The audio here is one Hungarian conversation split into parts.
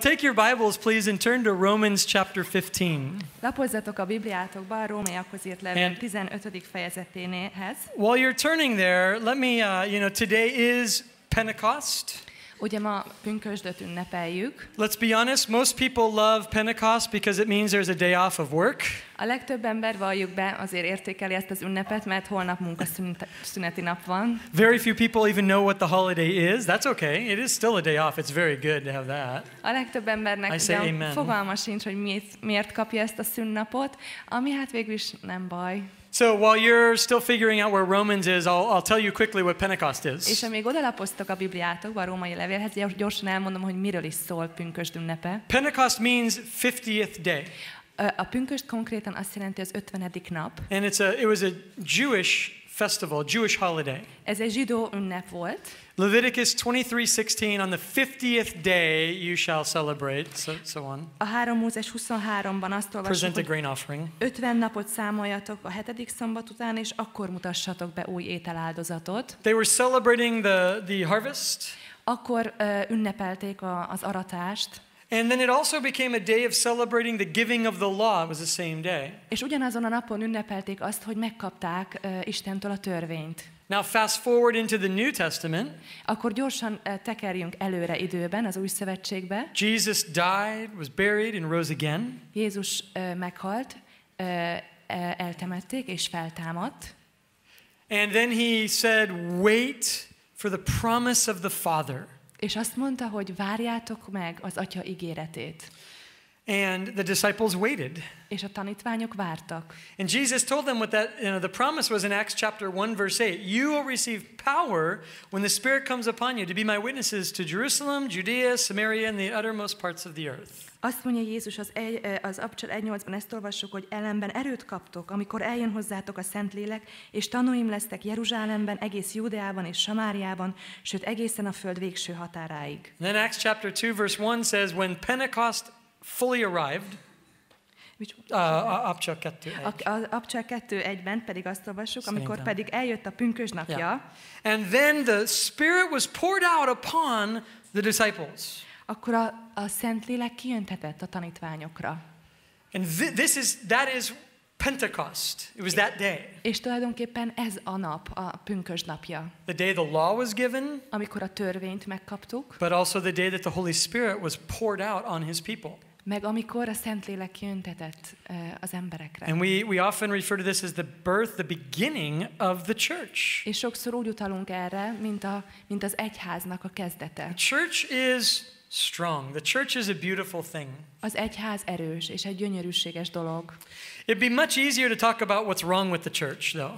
Take your Bibles, please, and turn to Romans chapter 15. a Bibliátokba 15. While you're turning there, let me, uh, you know, today is Pentecost. Ugye ma pünkösdöt ünnepeljük. Let's be honest, most people love Pentecost because it means there's a day off of work. A legtöbb ember valljuk be, azért értékeli ezt az ünnepet, mert holnap munkaszüneti nap van. Very few people even know what the holiday is. That's okay. It is still a day off. It's very good to have that. A legtöbb embernek fogalma sincs, hogy miért, miért kapja ezt a szünnapot, ami hát végül is nem baj. So while you're still figuring out where Romans is, I'll, I'll tell you quickly what Pentecost is. És amíg odalapoztok a Bibliátokba, a római levélhez, gyorsan elmondom, hogy miről is szól pünkösd ünnepe. Pentecost means 50th day. A pünkösd konkrétan azt jelenti az 50. nap. And it's a, it was a Jewish festival, Jewish holiday. Ez egy zsidó ünnep volt. Leviticus 23:16 on the 50th day you shall celebrate so, so on. A 3 Mózes 23-ban azt olvasjuk, Present a grain offering. 50 napot számoljatok a hetedik szombat után és akkor mutassatok be új ételáldozatot. They were celebrating the the harvest. Akkor uh, ünnepelték a, az aratást. And then it also became a day of celebrating the giving of the law. It was the same day. És ugyanazon a napon ünnepelték azt, hogy megkapták uh, Istentől a törvényt. Now fast forward into the New Testament. Akkor gyorsan uh, tekerjünk előre időben az Új Szövetségbe. Jesus died, was buried and rose again. Jézus uh, meghalt, uh, eltemették és feltámadt. And then he said, "Wait for the promise of the Father." És azt mondta, hogy várjátok meg az atya ígéretét. And the disciples waited. És a tanítványok vártak. And Jesus told them what that you know, the promise was in Acts chapter 1 verse 8. You will receive power when the Spirit comes upon you to be my witnesses to Jerusalem, Judea, Samaria and the uttermost parts of the earth. Azt mondja Jézus az, egy, eh, az Abcsal 1.8-ban, ezt olvassuk, hogy ellenben erőt kaptok, amikor eljön hozzátok a Szentlélek, és tanúim lesztek Jeruzsálemben, egész Júdeában és Samáriában, sőt egészen a föld végső határáig. Then Acts chapter 2 verse 1 says, when Pentecost fully arrived, Uh, Abcsel 2.1. Abcsel pedig azt olvassuk, amikor time. pedig eljött a pünkös napja. Yeah. And then the Spirit was poured out upon the disciples akkor a, a Szentlélek kijöntetett a tanítványokra. And th this is, that is Pentecost. It was that day. És tulajdonképpen ez a nap, a pünkös napja. The day the law was given. Amikor a törvényt megkaptuk. But also the day that the Holy Spirit was poured out on his people. Meg amikor a Szentlélek jöntetett uh, az emberekre. And we, we often refer to this as the birth, the beginning of the church. És sokszor úgy utalunk erre, mint, a, mint az egyháznak a kezdete. The church is strong. The church is a beautiful thing. Az egyház erős és egy gyönyörűséges dolog. It'd be much easier to talk about what's wrong with the church, though.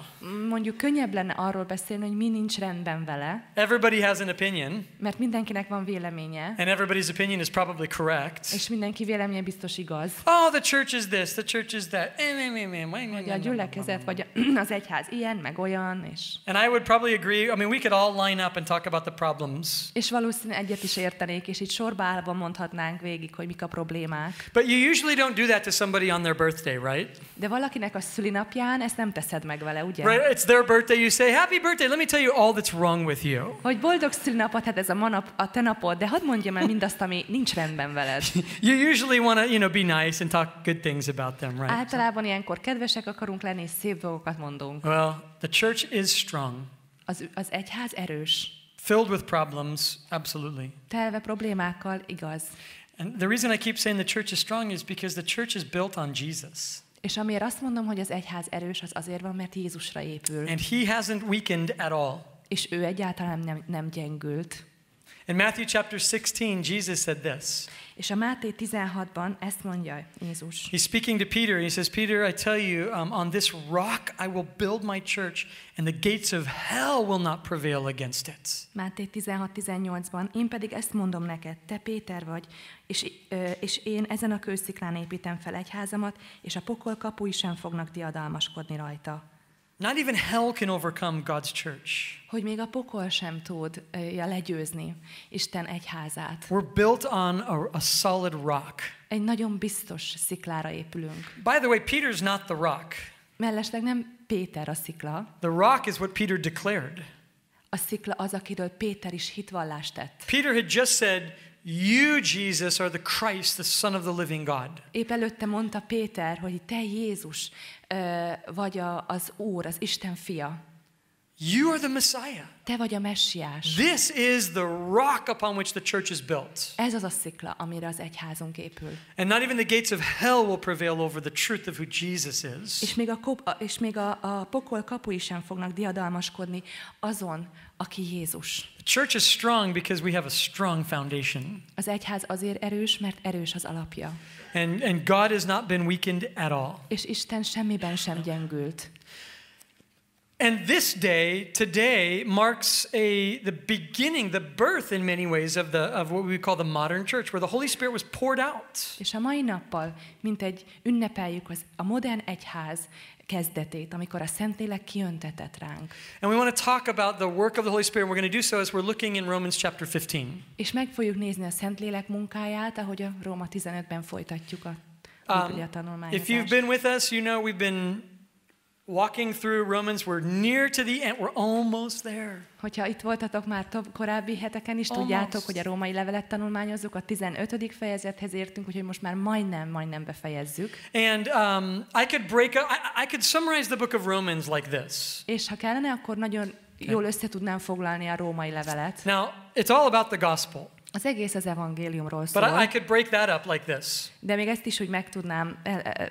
Mondjuk könnyebb lenne arról beszélni, hogy mi nincs rendben vele. Everybody has an opinion. Mert mindenkinek van véleménye. And everybody's opinion is probably correct. És mindenki véleménye biztos igaz. Oh, the church is this, the church is that. Vagy a gyülekezet vagy az egyház ilyen, meg olyan, és... And I would probably agree, I mean, we could all line up and talk about the problems. És valószínűleg egyet is értenék, és itt sorba állva mondhatnánk végig, hogy mik a problémák témák. But you usually don't do that to somebody on their birthday, right? De valakinek a szülinapján ezt nem teszed meg vele, ugye? Right, it's their birthday, you say happy birthday, let me tell you all that's wrong with you. Hogy boldog szülinapot, hát ez a, manap, a te napod, de hadd mondjam el mindazt, ami nincs rendben veled. you usually want to, you know, be nice and talk good things about them, right? Általában ilyenkor kedvesek akarunk lenni, és szép dolgokat mondunk. Well, the church is strong. Az, az egyház erős. Filled with problems, absolutely. Telve problémákkal, igaz. And the reason I keep saying the church is strong is because the church is built on Jesus. És amiért azt mondom, hogy az egyház erős, az azért van, mert Jézusra épül. And he hasn't weakened at all. És ő egyáltalán nem, nem gyengült. In Matthew chapter 16, Jesus said this. És a Máté 16-ban ezt mondja Jézus. He's speaking to Peter. He says, Peter, I tell you, um, on this rock I will build my church, and the gates of hell will not prevail against it. Máté 16-18-ban, én pedig ezt mondom neked, te Péter vagy, és, ö, és én ezen a kősziklán építem fel egyházamat, és a pokol kapui sem fognak diadalmaskodni rajta. Not even hell can overcome God's church. Hogy még a pokol sem tudja legyőzni Isten egyházát. We're built on a, a solid rock. Egy nagyon biztos sziklára épülünk. By the way, Peter's not the rock. Mellesleg nem Péter a szikla. The rock is what Peter declared. A szikla az, akiről Péter is hitvallást tett. Peter had just said, You, Jesus, are the Christ, the Son of the living God. Épp előtte mondta Péter, hogy te Jézus vagy a az Úr, az Isten fia. You are the Messiah. Te vagy a messiás. This is the rock upon which the church is built. Ez az a szikla, amire az egyházunk épül. And not even the gates of hell will prevail over the truth of who Jesus is. És még a, és még a, a pokol kapui sem fognak diadalmaskodni azon, aki Jézus. The church is strong because we have a strong foundation. Az egyház azért erős, mert erős az alapja. And, and God has not been weakened at all. És Isten semmiben sem gyengült. And this day, today, marks a, the beginning, the birth in many ways of, the, of what we call the modern church, where the Holy Spirit was poured out. És a mai nappal, mint egy ünnepeljük az, a modern egyház kezdetét, amikor a Szentlélek kiöntetett ránk. And we want to talk about the work of the Holy Spirit. We're going to do so as we're looking in Romans chapter 15. És meg fogjuk nézni a Szentlélek munkáját, ahogy a Róma 15-ben folytatjuk a um, tanulmányozást. If you've been with us, you know we've been walking through Romans, we're near to the end, we're almost there. Hogyha itt voltatok már több korábbi heteken is, almost. tudjátok, hogy a római levelet tanulmányozzuk, a 15. fejezethez értünk, úgyhogy most már majdnem, majdnem befejezzük. And um, I could break up, I, I could summarize the book of Romans like this. És ha kellene, akkor nagyon jól össze tudnám foglalni a római levelet. Now, it's all about the gospel. Az egész az evangéliumról szól. But I, I could break that up like this. De még ezt is, hogy meg tudnám, e, e,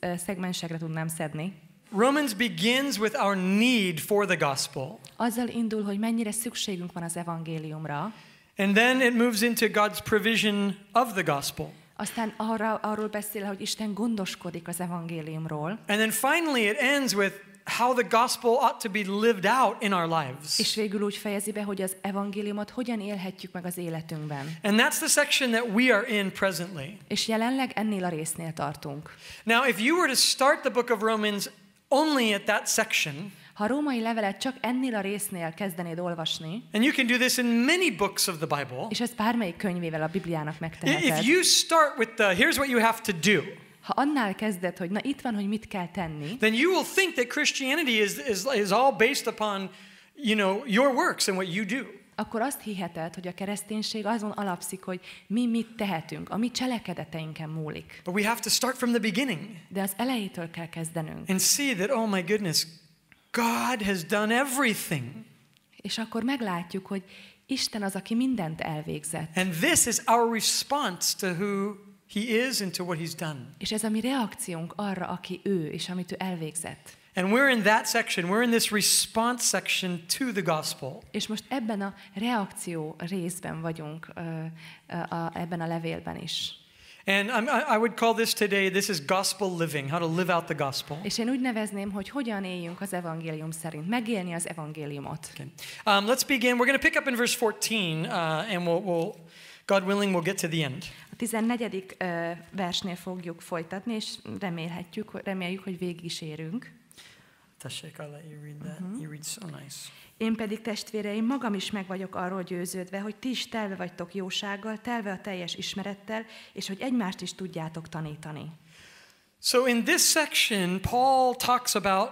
e, szegmensekre tudnám szedni. Romans begins with our need for the gospel. Azzal indul, hogy mennyire szükségünk van az evangéliumra. And then it moves into God's provision of the gospel. Aztán arra, arról beszél, hogy Isten gondoskodik az evangéliumról. And then finally it ends with how the gospel ought to be lived out in our lives. És végül úgy fejezi be, hogy az evangéliumot hogyan élhetjük meg az életünkben. And that's the section that we are in presently. És jelenleg ennél a résznél tartunk. Now if you were to start the book of Romans only at that section. Ha a római levelet csak ennél a résznél kezdenéd olvasni, and you can do this in many books of the Bible. És ezt bármelyik könyvével a Bibliának megteheted. If you start with the here's what you have to do. Ha annál kezded, hogy na itt van, hogy mit kell tenni. Then you will think that Christianity is is is all based upon you know your works and what you do. akkor azt hiheted, hogy a kereszténység azon alapszik, hogy mi mit tehetünk, a mi cselekedeteinken múlik. But we have to start from the beginning. De az elejétől kell kezdenünk. And see that, oh my goodness, God has done everything. És akkor meglátjuk, hogy Isten az, aki mindent elvégzett. And this is our response to who he is and to what he's done. És ez a mi reakciónk arra, aki ő és amit ő elvégzett. And we're in that section, we're in this response section to the gospel. És most ebben a reakció részben vagyunk uh, uh, a, ebben a levélben is. And I'm, I would call this today, this is gospel living, how to live out the gospel. És én úgy nevezném, hogy hogyan éljünk az evangélium szerint, megélni az evangéliumot. Okay. Um, let's begin. We're going to pick up in verse 14 uh, and we'll, we'll, God willing, we'll get to the end. A 14. Uh, versnél fogjuk folytatni, és remélhetjük, reméljük, hogy végig is érünk. Tessék, Allah, you read that. Uh-huh. You read so nice. Én pedig testvéreim, magam is meg vagyok arról győződve, hogy ti is telve vagytok jósággal, telve a teljes ismerettel, és hogy egymást is tudjátok tanítani. So in this section, Paul talks about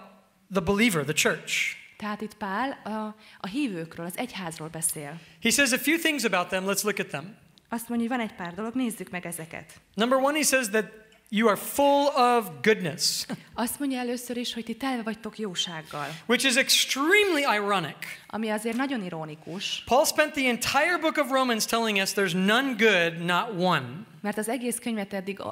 the believer, the church. Tehát itt Pál a, a hívőkről, az egyházról beszél. He says a few things about them. Let's look at them. Azt mondja, hogy van egy pár dolog, nézzük meg ezeket. Number one, he says that You are full of goodness. Azt mondja először is, hogy ti telve vagytok jósággal. Which is extremely ironic. Ami azért nagyon ironikus. Paul spent the entire book of Romans telling us there's none good, not one. Mert az egész könyvet eddig,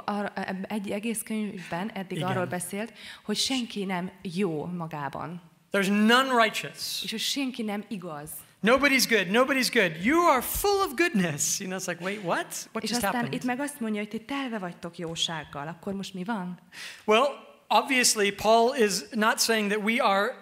egy egész könyvben eddig Igen. arról beszélt, hogy senki nem jó magában. There's none righteous. És hogy senki nem igaz. Nobody's good, nobody's good. You are full of goodness. You know, it's like, wait, what? What just happened? itt meg azt mondja, hogy ti telve vagytok jósággal. Akkor most mi van? Well, obviously Paul is not saying that we are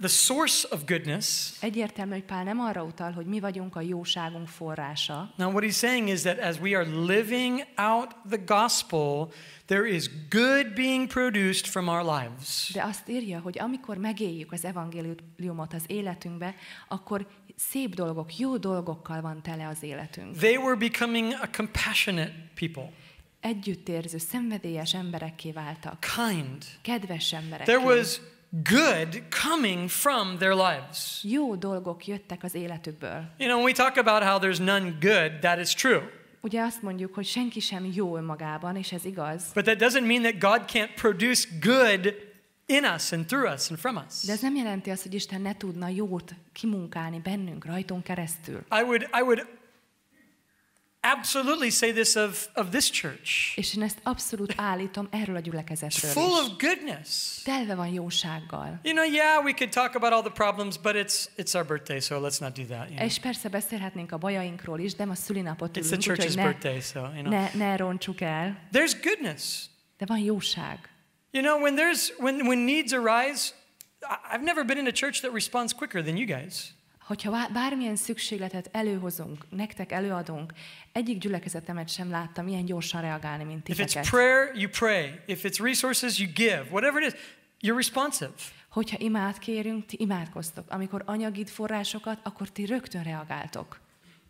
the source of goodness. Egyértelmű, hogy Pál nem arra utal, hogy mi vagyunk a jóságunk forrása. Now what he's saying is that as we are living out the gospel, there is good being produced from our lives. De azt írja, hogy amikor megéljük az evangéliumot az életünkbe, akkor szép dolgok, jó dolgokkal van tele az életünk. They were becoming a compassionate people. Együttérző, szenvedélyes emberekké váltak. Kind. Kedves emberekké. There was good coming from their lives. Jó dolgok jöttek az életükből. You know, when we talk about how there's none good, that is true. Ugye azt mondjuk, hogy senki sem jó önmagában, és ez igaz. But that doesn't mean that God can't produce good in us and through us and from us. De ez nem jelenti azt, hogy Isten ne tudna jót kimunkálni bennünk, rajtunk keresztül. I would, I would absolutely say this of, of this church. És én ezt abszolút állítom erről a gyülekezetről Full of goodness. Telve van jósággal. You know, yeah, we could talk about all the problems, but it's, it's our birthday, so let's not do that. You know? És persze beszélhetnénk a bajainkról is, de ma szülinapot ülünk, it's the church's úgyhogy birthday, so, you know. ne, ne roncsuk el. There's goodness. De van jóság. You know, when, there's, when, when needs arise, I've never been in a church that responds quicker than you guys. Hogyha bármilyen szükségletet előhozunk, nektek előadunk, egyik gyülekezetemet sem láttam ilyen gyorsan reagálni, mint titeket. If it's prayer, you pray. If it's resources, you give. Whatever it is, you're responsive. Hogyha imád kérünk, ti imádkoztok. Amikor anyagi forrásokat, akkor ti rögtön reagáltok.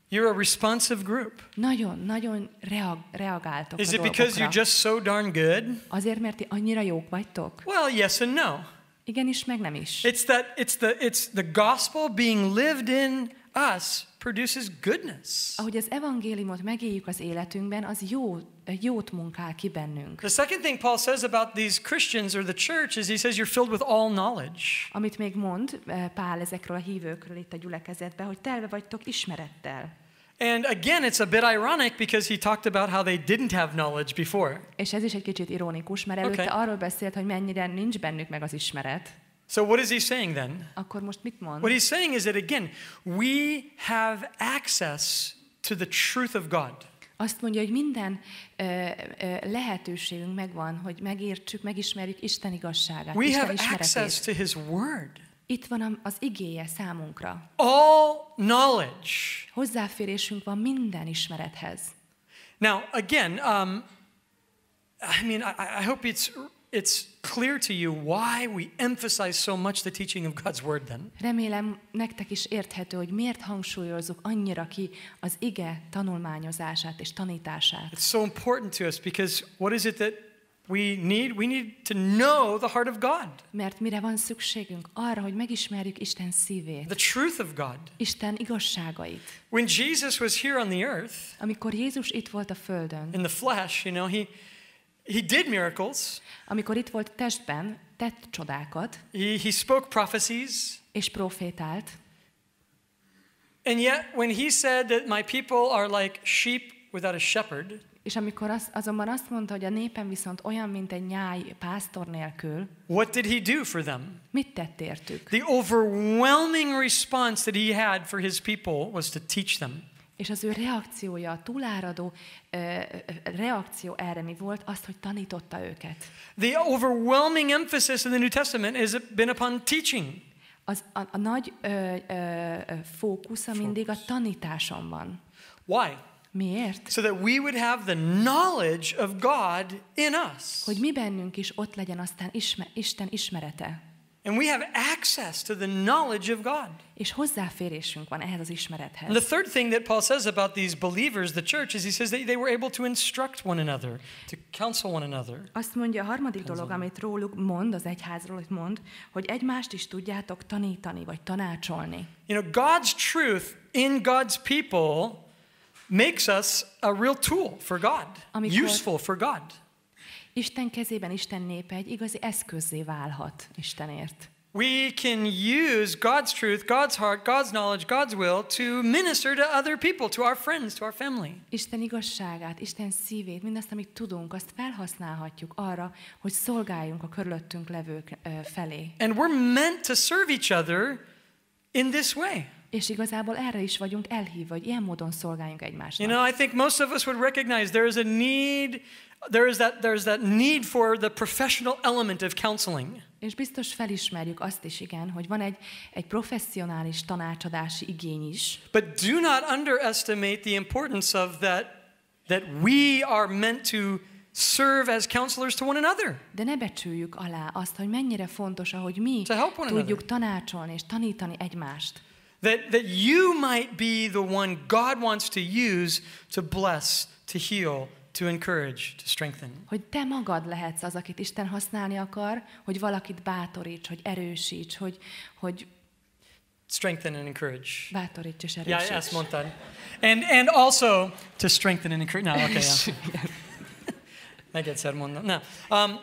You're a responsive group. Nagyon, nagyon reag reagáltok Is it because you're just so darn good? Azért, mert ti annyira jók vagytok? Well, yes and no. Igen is meg nem is. It's that it's the it's the gospel being lived in us produces goodness. Ahogy az evangéliumot megéljük az életünkben, az jó jót munkál ki bennünk. The second thing Paul says about these Christians or the church is he says you're filled with all knowledge. Amit még mond eh, Pál ezekről a hívőkről itt a gyülekezetben, hogy telve vagytok ismerettel. And again, it's a bit ironic because he talked about how they didn't have knowledge before. És ez is egy kicsit ironikus, mert előtte okay. arról beszélt, hogy mennyire nincs bennük meg az ismeret. So what is he saying then? Akkor most mit mond? What he's saying is that again, we have access to the truth of God. Azt mondja, hogy minden ö, ö, lehetőségünk megvan, hogy megértsük, megismerjük Isten igazságát, We have ismeretét. access to his word. Itt van az igéje számunkra. All knowledge. Hozzáférésünk van minden ismerethez. Now, again, um, I mean, I, I hope it's it's clear to you why we emphasize so much the teaching of God's word then. Remélem nektek is érthető, hogy miért hangsúlyozzuk annyira ki az ige tanulmányozását és tanítását. It's so important to us because what is it that we need? We need to know the heart of God. Mert mire van szükségünk? Arra, hogy megismerjük Isten szívét. The truth of God. Isten igazságait. When Jesus was here on the earth, amikor Jézus itt volt a földön, in the flesh, you know, he He did miracles. Amikor itt volt testben, tett csodákat. He, he spoke prophecies. És profétált. And yet, when he said that my people are like sheep without a shepherd, és amikor az, azonban azt mondta, hogy a népen viszont olyan, mint egy nyáj pásztor nélkül, What did he do for them? mit tett értük? The overwhelming response that he had for his people was to teach them. És az ő reakciója, a túláradó ö, reakció erre mi volt, azt, hogy tanította őket. The overwhelming emphasis in the New Testament has been upon teaching. Az, a, a nagy ö, ö, fókusza Focus. mindig a tanításon van. Why? Miért? So that we would have the knowledge of God in us. Hogy mi bennünk is ott legyen aztán isme, Isten ismerete. And we have access to the knowledge of God. És hozzáférésünk van ehhez az ismerethez. And the third thing that Paul says about these believers, the church, is he says that they were able to instruct one another, to counsel one another. Azt mondja a harmadik dolog, amit róluk mond, az egyházról itt mond, hogy egymást is tudjátok tanítani, vagy tanácsolni. You know, God's truth in God's people makes us a real tool for God, Amikor useful for God. Isten kezében Isten népe egy igazi eszközzé válhat Istenért. We can use God's truth, God's heart, God's knowledge, God's will to minister to other people, to our friends, to our family. Isten igazságát, Isten szívét, mindazt, amit tudunk, azt felhasználhatjuk arra, hogy szolgáljunk a körülöttünk levők felé. And we're meant to serve each other in this way. És igazából erre is vagyunk elhívva, hogy ilyen módon szolgáljunk egymásnak. You know, I think most of us would recognize there is a need there is that, there's that need for the professional element of counseling. És biztos felismerjük azt is, igen, hogy van egy, egy professzionális tanácsadási igény is. But do not underestimate the importance of that, that we are meant to serve as counselors to one another. De ne becsüljük alá azt, hogy mennyire fontos, ahogy mi tudjuk tanácsolni és tanítani egymást. That, that you might be the one God wants to use to bless, to heal, to encourage, to strengthen. Hogy te magad lehetsz az, akit Isten használni akar, hogy valakit bátoríts, hogy erősíts, hogy, hogy strengthen and encourage. Bátoríts és erősíts. Yeah, ezt mondtad. And, and also to strengthen and encourage. No, okay, yeah. Meg egyszer mondom. No. Um,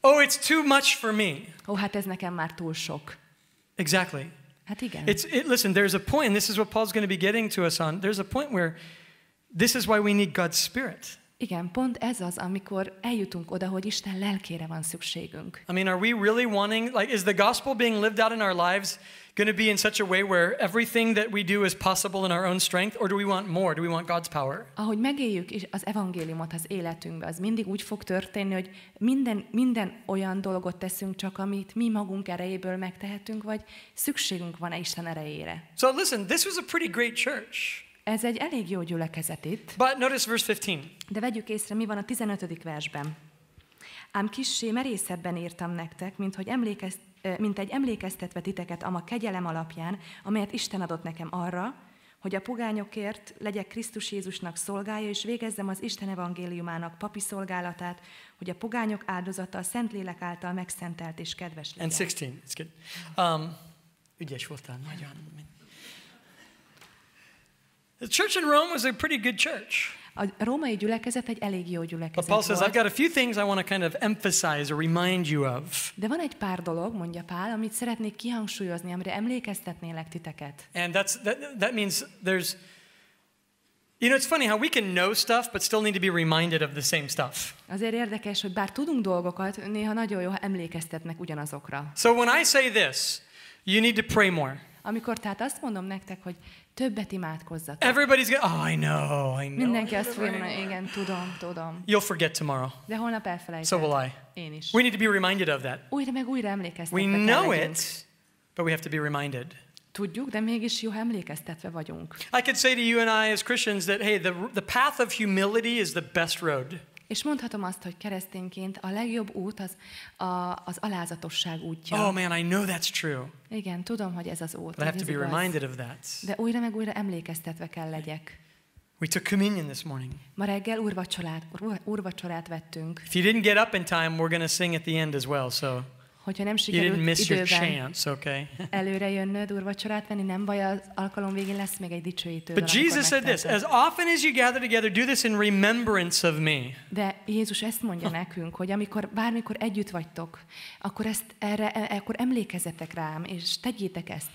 oh, it's too much for me. Ó, hát ez nekem már túl sok. Exactly. Hát igen. It's, it, listen, there's a point, and this is what Paul's going to be getting to us on. There's a point where This is why we need God's Spirit. Igen, pont ez az, amikor eljutunk oda, hogy Isten lelkére van szükségünk. I mean, are we really wanting like is the gospel being lived out in our lives going to be in such a way where everything that we do is possible in our own strength or do we want more? Do we want God's power? Ahogy megéljük is az evangéliumot az életünkbe, az mindig úgy fog történni, hogy minden, minden olyan dolgot teszünk csak, amit mi magunk erejéből megtehetünk, vagy szükségünk van-e Isten erejére. So listen, this was a pretty great church. Ez egy elég jó gyülekezet itt. But notice verse 15. De vegyük észre, mi van a 15. versben. Ám kissé merészebben írtam nektek, mint hogy emlékezt, mint egy emlékeztetve titeket ama kegyelem alapján, amelyet Isten adott nekem arra, hogy a pogányokért legyek Krisztus Jézusnak szolgája, és végezzem az Isten evangéliumának papi szolgálatát, hogy a pogányok áldozata a Szentlélek által megszentelt és kedves legyen. And 16, it's good. Um, ügyes voltál, nagyon. The church in Rome was a pretty good church. A római gyülekezet egy elég jó gyülekezet But Paul says, I've got a few things I want to kind of emphasize or remind you of. De van egy pár dolog, mondja Pál, amit szeretnék kihangsúlyozni, amire emlékeztetnélek titeket. And that's, that, that means there's You know, it's funny how we can know stuff, but still need to be reminded of the same stuff. Azért érdekes, hogy bár tudunk dolgokat, néha nagyon jó, ha emlékeztetnek ugyanazokra. So when I say this, you need to pray more. Amikor tehát azt mondom nektek, hogy többet imádkozzatok. Everybody's gonna, oh, I know, I know. Mindenki azt fogja igen, tudom, tudom. You'll forget tomorrow. De holnap elfelejtem. So will I. Én is. We need to be reminded of that. Újra meg újra emlékeztetve We know legyünk. it, but we have to be reminded. Tudjuk, de mégis jó emlékeztetve vagyunk. I could say to you and I as Christians that hey, the, the path of humility is the best road. És mondhatom azt, hogy keresztényként a legjobb út az a, az alázatosság útja. Oh man, I know that's true. Igen, tudom, hogy ez az út. But I have to be reminded of that. De újra meg újra emlékeztetve kell legyek. We took communion this morning. Ma reggel úrvacsorát, úrvacsorát vettünk. If you didn't get up in time, we're going to sing at the end as well, so. hogyha nem sikerült időben chance, okay? előre jönnöd, úrvacsorát venni, nem baj, az alkalom végén lesz még egy dicsőítő. But Jesus said this, as often as you gather together, do this in remembrance of me. De Jézus ezt mondja nekünk, hogy amikor bármikor együtt vagytok, akkor ezt erre, akkor emlékezzetek rám, és tegyétek ezt.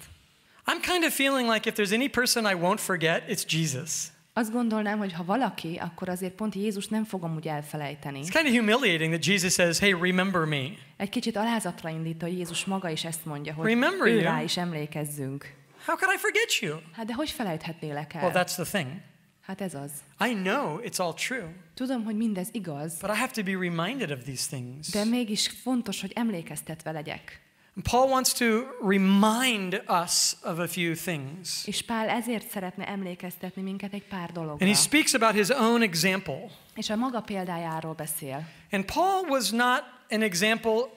I'm kind of feeling like if there's any person I won't forget, it's Jesus. Azt gondolnám, hogy ha valaki, akkor azért pont Jézus nem fogom úgy elfelejteni. It's kind of humiliating that Jesus says, "Hey, remember me." Egy kicsit alázatra indít, hogy Jézus maga is ezt mondja, hogy remember ő rá is emlékezzünk. How could I forget you? Hát de hogy felejthetnélek el? Well, that's the thing. Hát ez az. I know it's all true. Tudom, hogy mindez igaz. But I have to be reminded of these things. De mégis fontos, hogy emlékeztetve legyek. And Paul wants to remind us of a few things. És Pál ezért szeretne emlékeztetni minket egy pár dologra. And he speaks about his own example. És a maga példájáról beszél. And Paul was not an example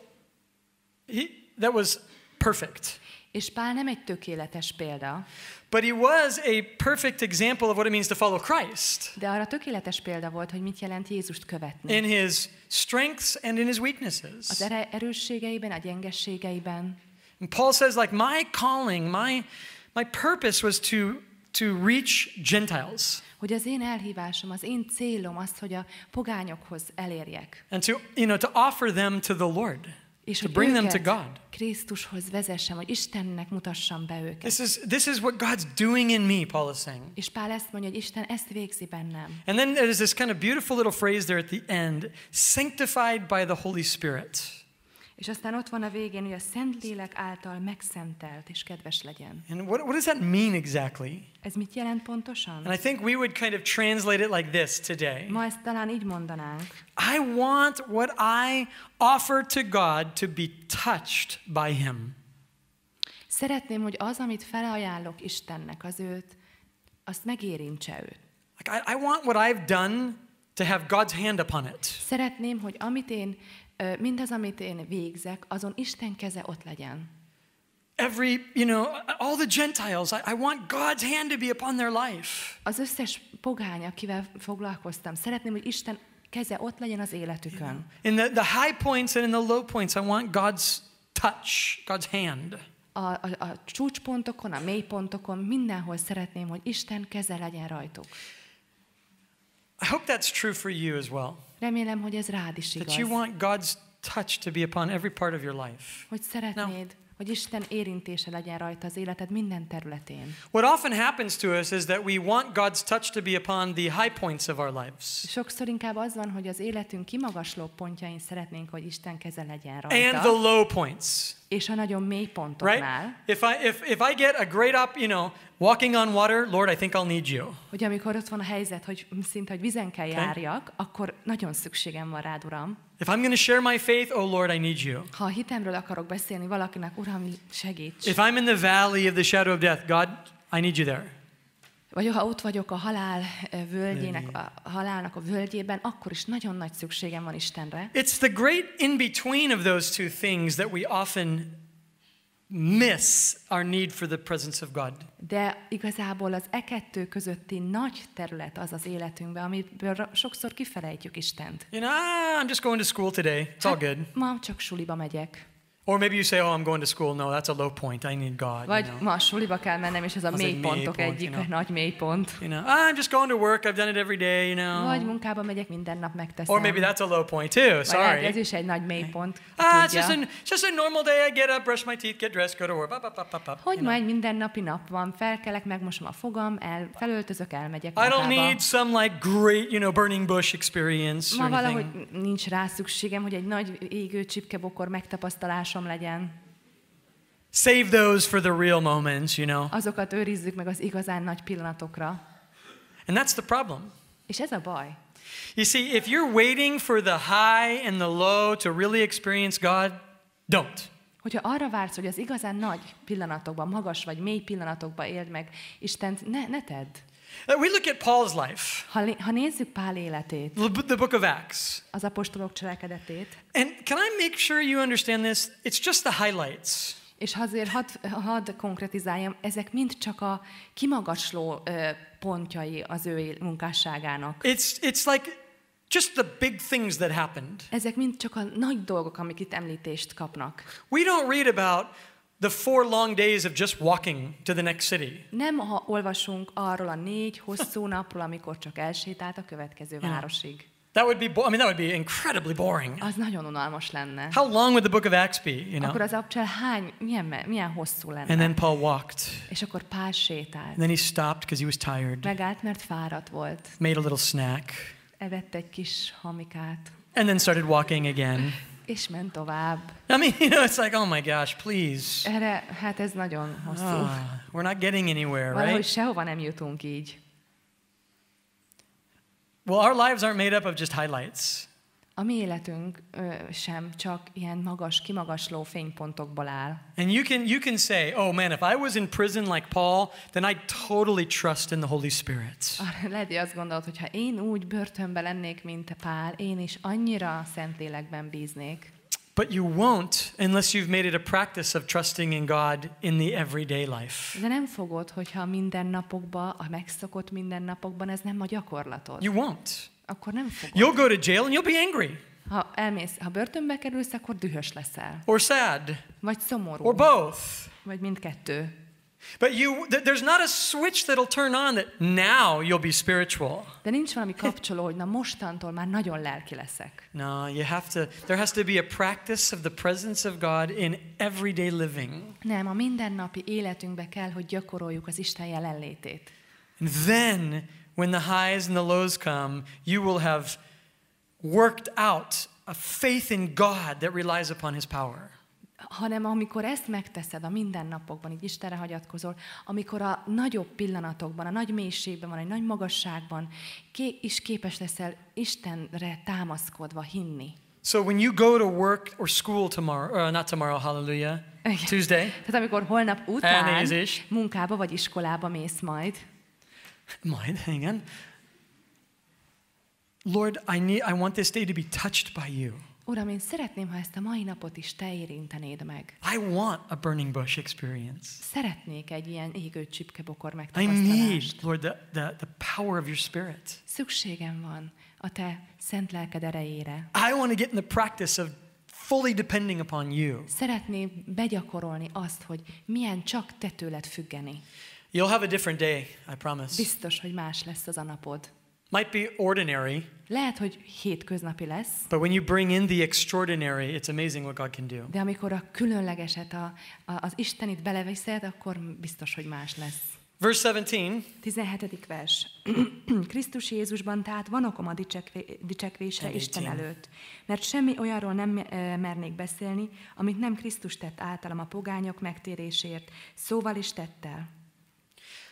he, that was perfect. És Pál nem egy tökéletes példa. But he was a perfect example of what it means to follow Christ. De arra tökéletes példa volt, hogy mit jelent Jézust követni. In his strengths and in his weaknesses. Az erősségeiben, a gyengeségeiben. And Paul says like my calling, my my purpose was to to reach Gentiles. Hogy az én elhívásom, az én célom az, hogy a pogányokhoz elérjek. And to you know to offer them to the Lord. és to bring them to God. Krisztushoz vezessem, Istennek mutassam be őket. This is, this is what God's doing in me, Paul is saying. És Pál ezt mondja, hogy Isten ezt végzi bennem. And then there's this kind of beautiful little phrase there at the end, sanctified by the Holy Spirit. És aztán ott van a végén, hogy a Szentlélek által megszentelt és kedves legyen. And what, what does that mean exactly? Ez mit jelent pontosan? And I think we would kind of translate it like this today. Ma ezt talán így mondanánk. I want what I offer to God to be touched by him. Szeretném, hogy az, amit felajánlok Istennek, az őt, azt megérintse őt. Like I, I want what I've done to have God's hand upon it. Szeretném, hogy amit én mindaz, amit én végzek, azon Isten keze ott legyen. Every, you know, all the Gentiles, I, I want God's hand to be upon their life. Az összes pogány, akivel foglalkoztam, szeretném, hogy Isten keze ott legyen az életükön. In the, the high points and in the low points, I want God's touch, God's hand. A, a, a csúcspontokon, a mélypontokon, mindenhol szeretném, hogy Isten keze legyen rajtuk. I hope that's true for you as well. Remélem, hogy ez rád is igaz. That you want God's touch to be upon every part of your life. Hogy szeretnéd, Now, hogy Isten érintése legyen rajta az életed minden területén. What often happens to us is that we want God's touch to be upon the high points of our lives. Sokszor inkább az van, hogy az életünk kimagasló pontjain szeretnénk, hogy Isten keze legyen rajta. And the low points. És a nagyon mély pontoknál. Right? If I if if I get a great up, you know, Walking on water, Lord, I think I'll need you. Hogy amikor ott van a helyzet, hogy szinte, hogy vizen kell okay. akkor nagyon szükségem van rád, Uram. If I'm going to share my faith, oh Lord, I need you. Ha a hitemről akarok beszélni valakinek, Uram, segíts. If I'm in the valley of the shadow of death, God, I need you there. Vagy ha ott vagyok a halál eh, völgyének, a halálnak a völgyében, akkor is nagyon nagy szükségem van Istenre. It's the great in between of those two things that we often miss our need for the presence of God. De igazából az e kettő közötti nagy terület az az életünkben, amiből sokszor kifelejtjük Istent. You know, ah, I'm just going to school today. It's all hát, good. Ma csak suliba megyek. Or maybe you say, oh, I'm going to school. No, that's a low point. I need God. Vagy you know? ma suliba kell mennem, és ez a mély pontok mély egyik, you know? nagy mély pont. You know, ah, I'm just going to work. I've done it every day, you know. Vagy munkába megyek, minden nap megteszem. Or maybe that's a low point too. Vagy Sorry. ez is egy nagy mély pont. Ah, it's just, an, just a normal day. I get up, brush my teeth, get dressed, go to work. Ba, ba, ba, ba, Hogy ma egy mindennapi nap van. Felkelek, megmosom a fogam, el, felöltözök, elmegyek munkába. I don't need some like great, you know, burning bush experience Ma valahogy nincs rá szükségem, hogy egy nagy égő csipkebokor megtapasztalás hatásom legyen. Save those for the real moments, you know. Azokat őrizzük meg az igazán nagy pillanatokra. And that's the problem. És ez a baj. You see, if you're waiting for the high and the low to really experience God, don't. Hogyha arra vársz, hogy az igazán nagy pillanatokban, magas vagy mély pillanatokban éld meg Istent, ne, ne tedd. We look at Paul's life. Ha, ha nézzük Pál életét. The book of Acts. Az apostolok cselekedetét. And can I make sure you understand this? It's just the highlights. És azért hadd had konkretizáljam, ezek mind csak a kimagasló pontjai az ő munkásságának. It's, it's like just the big things that happened. Ezek mind csak a nagy dolgok, amik itt említést kapnak. We don't read about the four long days of just walking to the next city. Nem ha olvasunk arról a négy hosszú napról, amikor csak elsétált a következő városig. That would be, I mean, that would be incredibly boring. Az nagyon unalmas lenne. How long would the book of Acts be, you know? Akkor az Acts hány, milyen, milyen hosszú lenne? And then Paul walked. És akkor Pál sétált. And then he stopped because he was tired. Megállt, mert fáradt volt. Made a little snack. Evett egy kis hamikát. And then started walking again. És ment tovább. I mean, you know, it's like, oh my gosh, please. Erre, hát ez nagyon hosszú. Oh, we're not getting anywhere, Valahogy right? sehova nem jutunk így. Well, our lives aren't made up of just highlights. A mi életünk ö, sem csak ilyen magas, kimagasló fénypontokból áll. And you can you can say, oh man, if I was in prison like Paul, then I totally trust in the Holy Spirit. Lehet, hogy azt gondolod, hogy ha én úgy börtönben lennék, mint Pál, én is annyira Szentlélekben bíznék. But you won't unless you've made it a practice of trusting in God in the everyday life. De nem fogod, hogyha minden napokban, a megszokott minden napokban ez nem a gyakorlatod. You won't. akkor nem fogod. You'll go to jail and you'll be angry. Ha elmész, ha börtönbe kerülsz, akkor dühös leszel. Or sad. Vagy szomorú. Or both. Vagy mindkettő. But you, there's not a switch that'll turn on that now you'll be spiritual. De nincs valami kapcsoló, hogy na mostantól már nagyon lelki leszek. No, you have to, there has to be a practice of the presence of God in everyday living. Nem, a mindennapi életünkbe kell, hogy gyakoroljuk az Isten jelenlétét. And then when the highs and the lows come, you will have worked out a faith in God that relies upon his power. hanem amikor ezt megteszed a mindennapokban, így Istenre hagyatkozol, amikor a nagyobb pillanatokban, a nagy mélységben van, a nagy magasságban, ké- is képes leszel Istenre támaszkodva hinni. So when you go to work or school tomorrow, or uh, not tomorrow, hallelujah, Tuesday. Tehát amikor holnap után munkába vagy iskolába mész majd. Majd, igen. Lord, I, need, I want this day to be touched by you. Uram, én szeretném, ha ezt a mai napot is te érintenéd meg. I want a burning bush experience. Szeretnék egy ilyen égő csipkebokor megtapasztalást. I need, Lord, the, the, the power of your spirit. Szükségem van a te szent lelked erejére. I want to get in the practice of fully depending upon you. Szeretném begyakorolni azt, hogy milyen csak te tőled függeni. You'll have a different day, I promise. Biztos, hogy más lesz az a napod. Might be ordinary. Lehet, hogy hétköznapi lesz. But when you bring in the extraordinary, it's amazing what God can do. De amikor a különlegeset, a, a, az Istenit beleviszed, akkor biztos, hogy más lesz. Verse 17. 17. vers. Krisztus Jézusban tehát van okom a dicsekvé, dicsekvésre Isten előtt, mert semmi olyanról nem eh, mernék beszélni, amit nem Krisztus tett általam a pogányok megtérésért, szóval is el.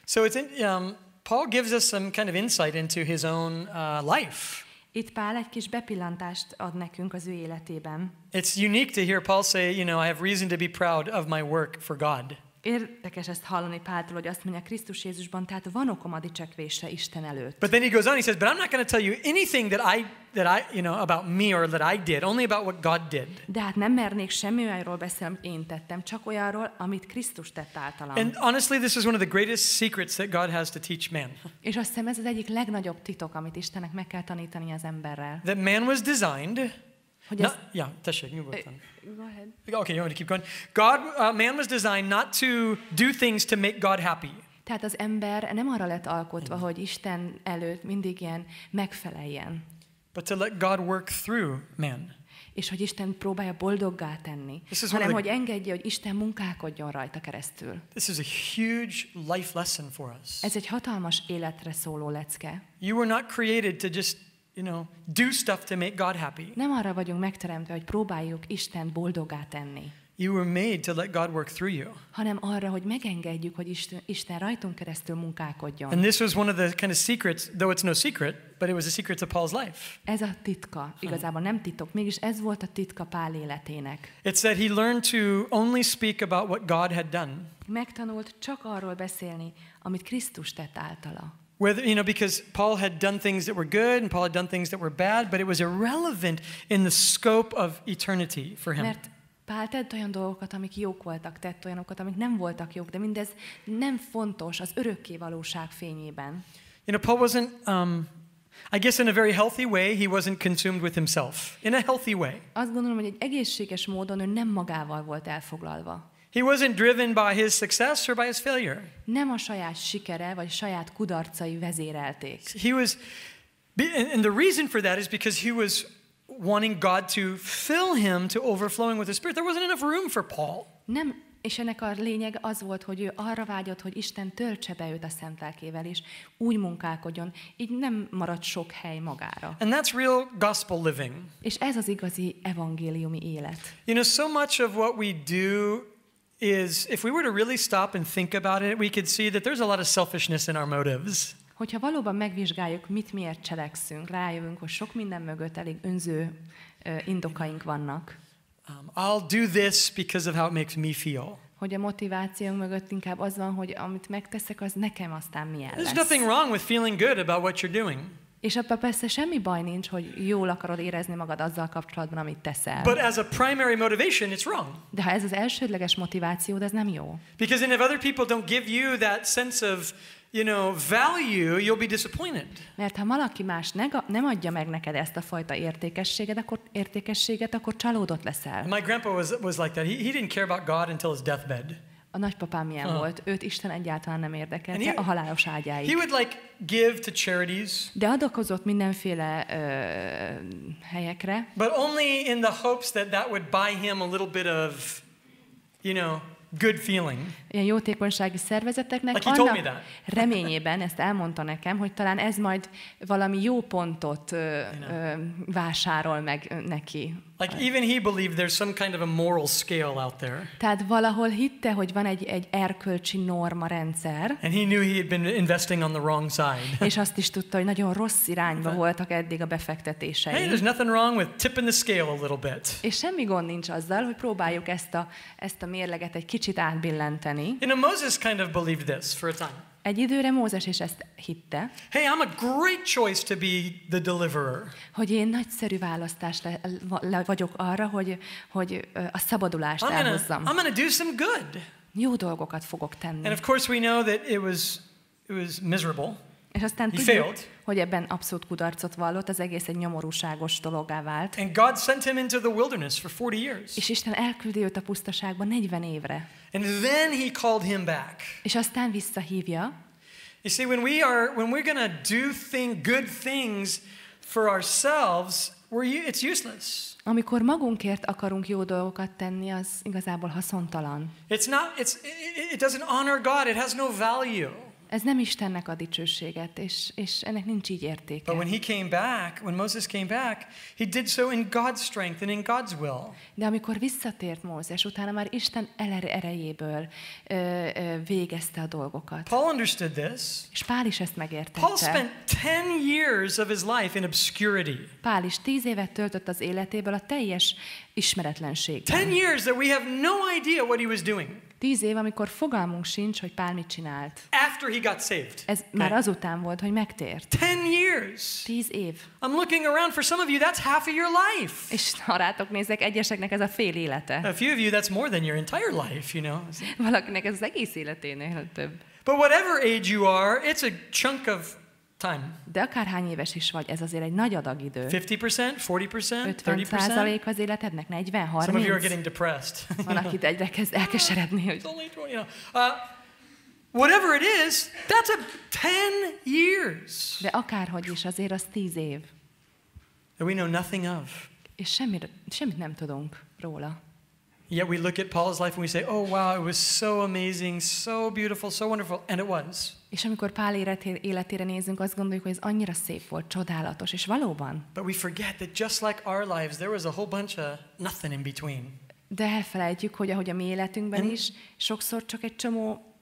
So it's in, um, Paul gives us some kind of insight into his own uh, life. Itt Pál egy kis bepillantást ad nekünk az ő életében. It's unique to hear Paul say, you know, I have reason to be proud of my work for God. Érdekes ezt hallani Páltól, hogy azt mondja Krisztus Jézusban, tehát van okom a dicsekvésre Isten előtt. But then he goes on, he says, but I'm not going to tell you anything that I that I, you know, about me or that I did, only about what God did. De hát nem mernék semmi olyanról beszélni, amit én tettem, csak olyanról, amit Krisztus tett általam. And honestly, this is one of the greatest secrets that God has to teach man. És azt hiszem ez az egyik legnagyobb titok, amit Istennek meg kell tanítani az emberrel. That man was designed hogy Na, ez... yeah, tessék, nyugodtan. Uh, go ahead. Okay, you want to keep going? God, uh, man was designed not to do things to make God happy. Tehát az ember nem arra lett alkotva, mhm. hogy Isten előtt mindig ilyen megfeleljen. But to let God work through man. És hogy Isten próbálja boldoggá tenni, hanem the, hogy engedje, hogy Isten munkálkodjon rajta keresztül. This is a huge life lesson for us. Ez egy hatalmas életre szóló lecke. You were not created to just you know, do stuff to make God happy. Nem arra vagyunk megteremtve, hogy próbáljuk Isten boldogá tenni. You were made to let God work through you. Hanem arra, hogy megengedjük, hogy Isten, Isten rajtunk keresztül munkálkodjon. And this was one of the kind of secrets, though it's no secret, but it was a secret to Paul's life. Ez a titka, igazából nem titok, mégis ez volt a titka Pál életének. It's that he learned to only speak about what God had done. Megtanult csak arról beszélni, amit Krisztus tett általa. Whether, you know, because Paul had done things that were good and Paul had done things that were bad, but it was irrelevant in the scope of eternity for him. Mert Pál tett olyan dolgokat, amik jók voltak, tett olyanokat, amik nem voltak jók, de mindez nem fontos az örökké valóság fényében. You know, Paul wasn't, um, I guess in a very healthy way, he wasn't consumed with himself. In a healthy way. Azt gondolom, hogy egy egészséges módon ő nem magával volt elfoglalva. He wasn't driven by his success or by his failure. Nem a saját sikere vagy saját kudarcai vezérelték. He was and the reason for that is because he was wanting God to fill him to overflowing with the Spirit. There wasn't enough room for Paul. Nem és ennek a lényeg az volt, hogy ő arra vágyott, hogy Isten töltse be őt a szent lelkével, és úgy munkálkodjon, így nem marad sok hely magára. And that's real gospel living. És ez az igazi evangéliumi élet. You know, so much of what we do is if we were to really stop and think about it, we could see that there's a lot of selfishness in our motives. Hogyha valóban megvizsgáljuk, mit miért cselekszünk, rájövünk, hogy sok minden mögött elég önző uh, indokaink vannak. Um, I'll do this because of how it makes me feel. Hogy a motiváció mögött inkább az van, hogy amit megteszek, az nekem aztán milyen lesz. There's nothing wrong with feeling good about what you're doing. És abban persze semmi baj nincs, hogy jól akarod érezni magad azzal kapcsolatban, amit teszel. But as a primary motivation, it's wrong. De ha ez az elsődleges motiváció, ez nem jó. Because if other people don't give you that sense of you know, value, you'll be disappointed. Mert ha valaki más nega, nem adja meg neked ezt a fajta értékességet, akkor értékességet, akkor csalódott leszel. My grandpa was was like that. He he didn't care about God until his deathbed. A nagypapám ilyen huh. volt, őt Isten egyáltalán nem érdekelte he, a halálos ágyáig. He would like give to charities. De adakozott mindenféle ö, helyekre. But only in the hopes that that would buy him a little bit of, you know, good feeling ilyen jótékonysági szervezeteknek. Like annak reményében ezt elmondta nekem, hogy talán ez majd valami jó pontot ö, ö, vásárol meg neki. Like even he believed there's some kind of a moral scale out there. Tehát valahol hitte, hogy van egy egy erkölcsi norma rendszer. And he knew he had been investing on the wrong side. és azt is tudta, hogy nagyon rossz irányba voltak eddig a befektetései. Hey, there's nothing wrong with tipping the scale a little bit. És semmi gond nincs azzal, hogy próbáljuk ezt a ezt a mérleget egy kicsit átbillenteni megtenni. You know, Moses kind of believed this for a time. Egy időre Mózes is ezt hitte. Hey, I'm a great choice to be the deliverer. Hogy én nagyszerű választás le, le vagyok arra, hogy, hogy a szabadulást I'm gonna, I'm gonna do some good. Jó dolgokat fogok tenni. And of course we know that it was, it was miserable. És aztán He failed. hogy ebben abszolút kudarcot vallott, az egész egy nyomorúságos dologá vált. And God sent him into the wilderness for 40 years. És Isten elküldi őt a pusztaságba 40 évre. And then he called him back. És aztán visszahívja. You see, when we are, when we're gonna do thing, good things for ourselves, we're, it's useless. Amikor magunkért akarunk jó dolgokat tenni, az igazából haszontalan. It's not, it's, it, it doesn't honor God. It has no value. Ez nem Istennek a dicsőséget, és, és ennek nincs így értéke. But when he came back, when Moses came back, he did so in God's strength and in God's will. De amikor visszatért Mózes, utána már Isten erejéből ö, ö, végezte a dolgokat. Paul understood this. És Pál is ezt megértette. Paul spent ten years of his life in obscurity. Pál is tíz évet töltött az életéből a teljes ismeretlenségben. Ten years that we have no idea what he was doing. Tíz év, amikor fogalmunk sincs, hogy Pál mit csinált. After he got saved. Ez okay. már azután volt, hogy megtért. Ten years. Tíz év. I'm looking around for some of you, that's half of your life. És ha rátok nézek, egyeseknek ez a fél élete. A few of you, that's more than your entire life, you know. Valakinek ez az egész életénél több. But whatever age you are, it's a chunk of time. De akárhány éves is vagy, ez azért egy nagy adag idő. 50%, 40%, 50% az életednek, 40, 30. Some of you are getting depressed. Van, akit egyre kezd elkeseredni. Hogy... Uh, whatever it is, that's a 10 years. De akárhogy is, azért az 10 év. That we know nothing of. És semmit, semmit nem tudunk róla. Yet we look at Paul's life and we say, "Oh wow, it was so amazing, so beautiful, so wonderful," and it was. És amikor Pál életére nézünk, azt gondoljuk, hogy ez annyira szép volt, csodálatos, és valóban. But we forget that just like our lives, there was a whole bunch of nothing in between. De elfelejtjük, hogy ahogy a mi életünkben is, sokszor csak egy csomó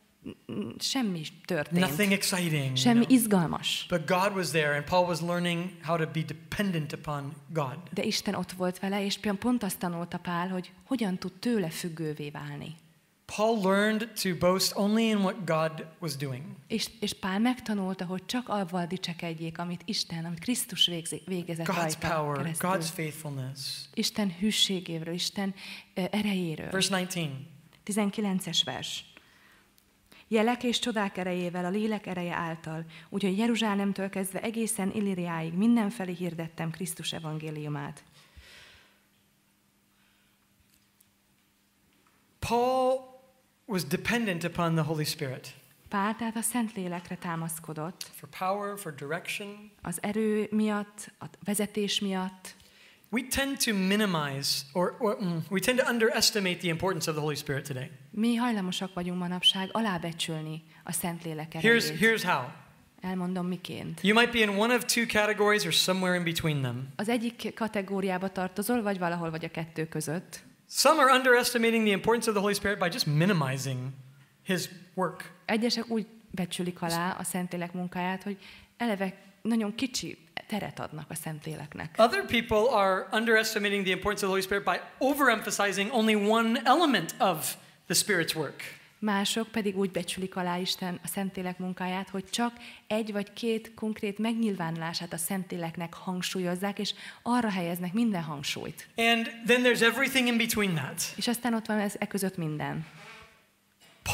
semmi történt. Nothing exciting. Semmi you know? izgalmas. But God was there and Paul was learning how to be dependent upon God. De Isten ott volt vele, és pont azt tanulta Pál, hogy hogyan tud tőle függővé válni. Paul learned to boast only in what God was doing. És, és Pál megtanulta, hogy csak avval dicsekedjék, amit Isten, amit Krisztus végzi, végezett God's rajta power, keresztül. God's faithfulness. Isten hűségéről, Isten uh, erejéről. Verse 19. 19-es vers jelek és csodák erejével, a lélek ereje által, úgyhogy Jeruzsálemtől kezdve egészen Illiriáig mindenfelé hirdettem Krisztus evangéliumát. Paul was dependent upon the Holy Spirit. Pál tehát a Szentlélekre támaszkodott. For power, for direction. Az erő miatt, a vezetés miatt. We tend to minimize or, or mm, we tend to underestimate the importance of the Holy Spirit today. Mi hajlamosak vagyunk manapság alábecsülni a Szentlélek erejét. Here's, here's how. Elmondom miként. You might be in one of two categories or somewhere in between them. Az egyik kategóriába tartozol, vagy valahol vagy a kettő között. Some are underestimating the importance of the Holy Spirit by just minimizing his work. Egyesek úgy becsülik alá a Szentlélek munkáját, hogy eleve nagyon kicsi teret adnak a Szentléleknek. Other people are underestimating the importance of the Holy Spirit by overemphasizing only one element of the Spirit's work. Mások pedig úgy becsülik alá Isten a Szentlélek munkáját, hogy csak egy vagy két konkrét megnyilvánulását a Szentléleknek hangsúlyozzák, és arra helyeznek minden hangsúlyt. And then there's everything in between that. És aztán ott van ez e között minden.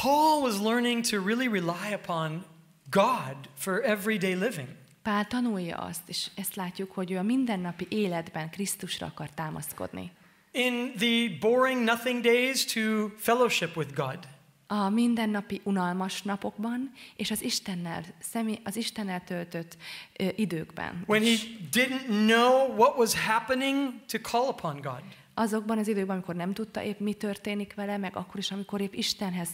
Paul was learning to really rely upon God for everyday living. Pál tanulja azt, és ezt látjuk, hogy ő a mindennapi életben Krisztusra akar támaszkodni. In the boring nothing days to fellowship with God. A mindennapi unalmas napokban és az Istennel, személy, az Istennel töltött ö, időkben. When he didn't know what was happening to call upon God azokban az időkben, amikor nem tudta épp mi történik vele, meg akkor is, amikor épp Istenhez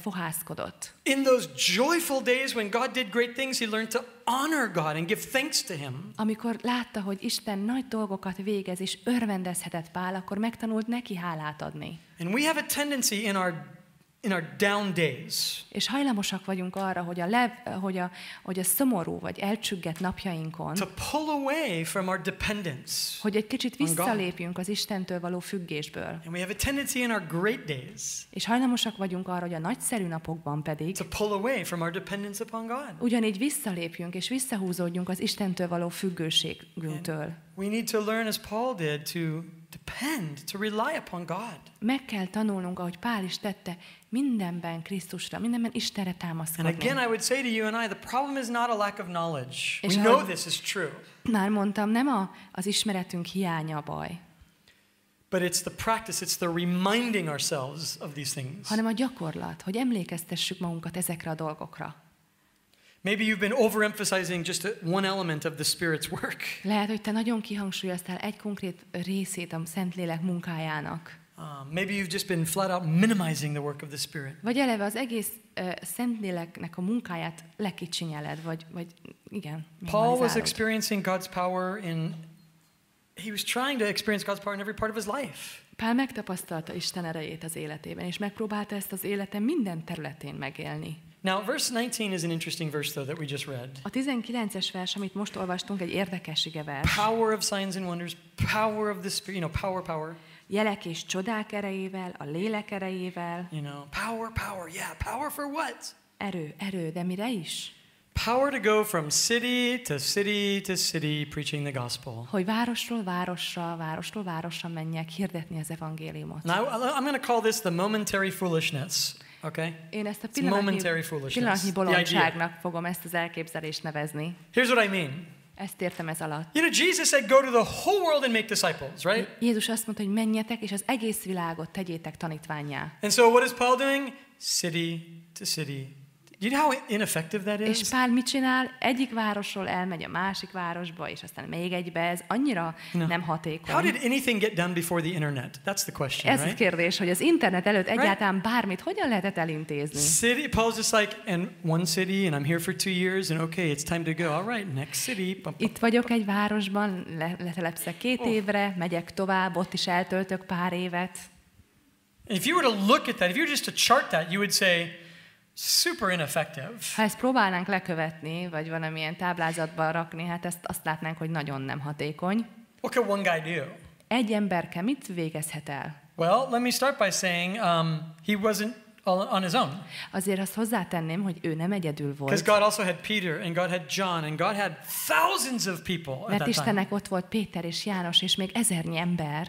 fohászkodott. In those joyful days when God did great things, he learned to honor God and give thanks to him. Amikor látta, hogy Isten nagy dolgokat végez és örvendezhetett Pál, akkor megtanult neki hálát adni. And we have a tendency in our in our down days. És hajlamosak vagyunk arra, hogy a, lev, hogy a, hogy a szomorú vagy elcsüggett napjainkon to pull away from our dependence hogy egy kicsit visszalépjünk az Istentől való függésből. And we have a tendency in our great days és hajlamosak vagyunk arra, hogy a nagyszerű napokban pedig to pull away from our dependence upon God. ugyanígy visszalépjünk és visszahúzódjunk az Istentől való függőségünktől. And We need to learn as Paul did to depend, to rely upon God. Meg kell tanulnunk, ahogy Pál is tette, mindenben Krisztusra, mindenben Istenre támaszkodni. And again I would say to you and I, the problem is not a lack of knowledge. We know this is true. Már mondtam, nem a, az ismeretünk hiánya a baj. But it's the practice, it's the reminding ourselves of these things. Hanem a gyakorlat, hogy emlékeztessük magunkat ezekre a dolgokra. Maybe you've been overemphasizing just one element of the Spirit's work. Lehet, hogy te nagyon kihangsúlyoztál egy konkrét részét a Szentlélek munkájának. Um, maybe you've just been flat out minimizing the work of the Spirit. Vagy eleve az egész uh, Szentléleknek a munkáját lekicsinyeled, vagy, vagy igen. Paul was experiencing God's power in He was trying to experience God's power in every part of his life. Pál megtapasztalta Isten erejét az életében, és megpróbálta ezt az élete minden területén megélni. Now, verse 19 is an interesting verse, though, that we just read. A 19-es vers, amit most olvastunk, egy érdekes vers. Power of signs and wonders, power of the spirit, you know, power, power. Jelek és csodák erejével, a lélek erejével. You know, power, power, yeah, power for what? Erő, erő, de mire is? Power to go from city to city to city preaching the gospel. Hogy városról városra, városról városra menjek hirdetni az evangéliumot. Now, I'm going to call this the momentary foolishness. Okay? Én ezt a pillanatnyi, pillanatnyi bolondságnak fogom ezt az elképzelést nevezni. Here's what I mean. Ezt értem ez alatt. You know, Jesus said, go to the whole world and make disciples, right? Jézus azt mondta, hogy menjetek, és az egész világot tegyétek tanítványá. And so what is Paul doing? City to city You know how ineffective that is? És Pál mit csinál? Egyik városról elmegy a másik városba, és aztán még egybe. Ez annyira no. nem hatékony. How did anything get done before the internet? That's the question, Ez right? a kérdés, hogy az internet előtt right? egyáltalán bármit hogyan lehetett elintézni? City, Paul's just like, in one city, and I'm here for two years, and okay, it's time to go. All right, next city. Ba, ba, Itt vagyok egy városban, le, letelepszek két oh. évre, megyek tovább, ott is eltöltök pár évet. If you were to look at that, if you were just to chart that, you would say, super ineffective. Ha ezt próbálnánk lekövetni, vagy valamilyen táblázatba rakni, hát ezt azt látnánk, hogy nagyon nem hatékony. What can one guy do? Egy emberke mit végezhet el? Well, let me start by saying um, he wasn't on his own. Azért azt hozzátenném, hogy ő nem egyedül volt. Because God also had Peter and God had John and God had thousands of people. Mert Istennek ott volt Péter és János és még ezernyi ember.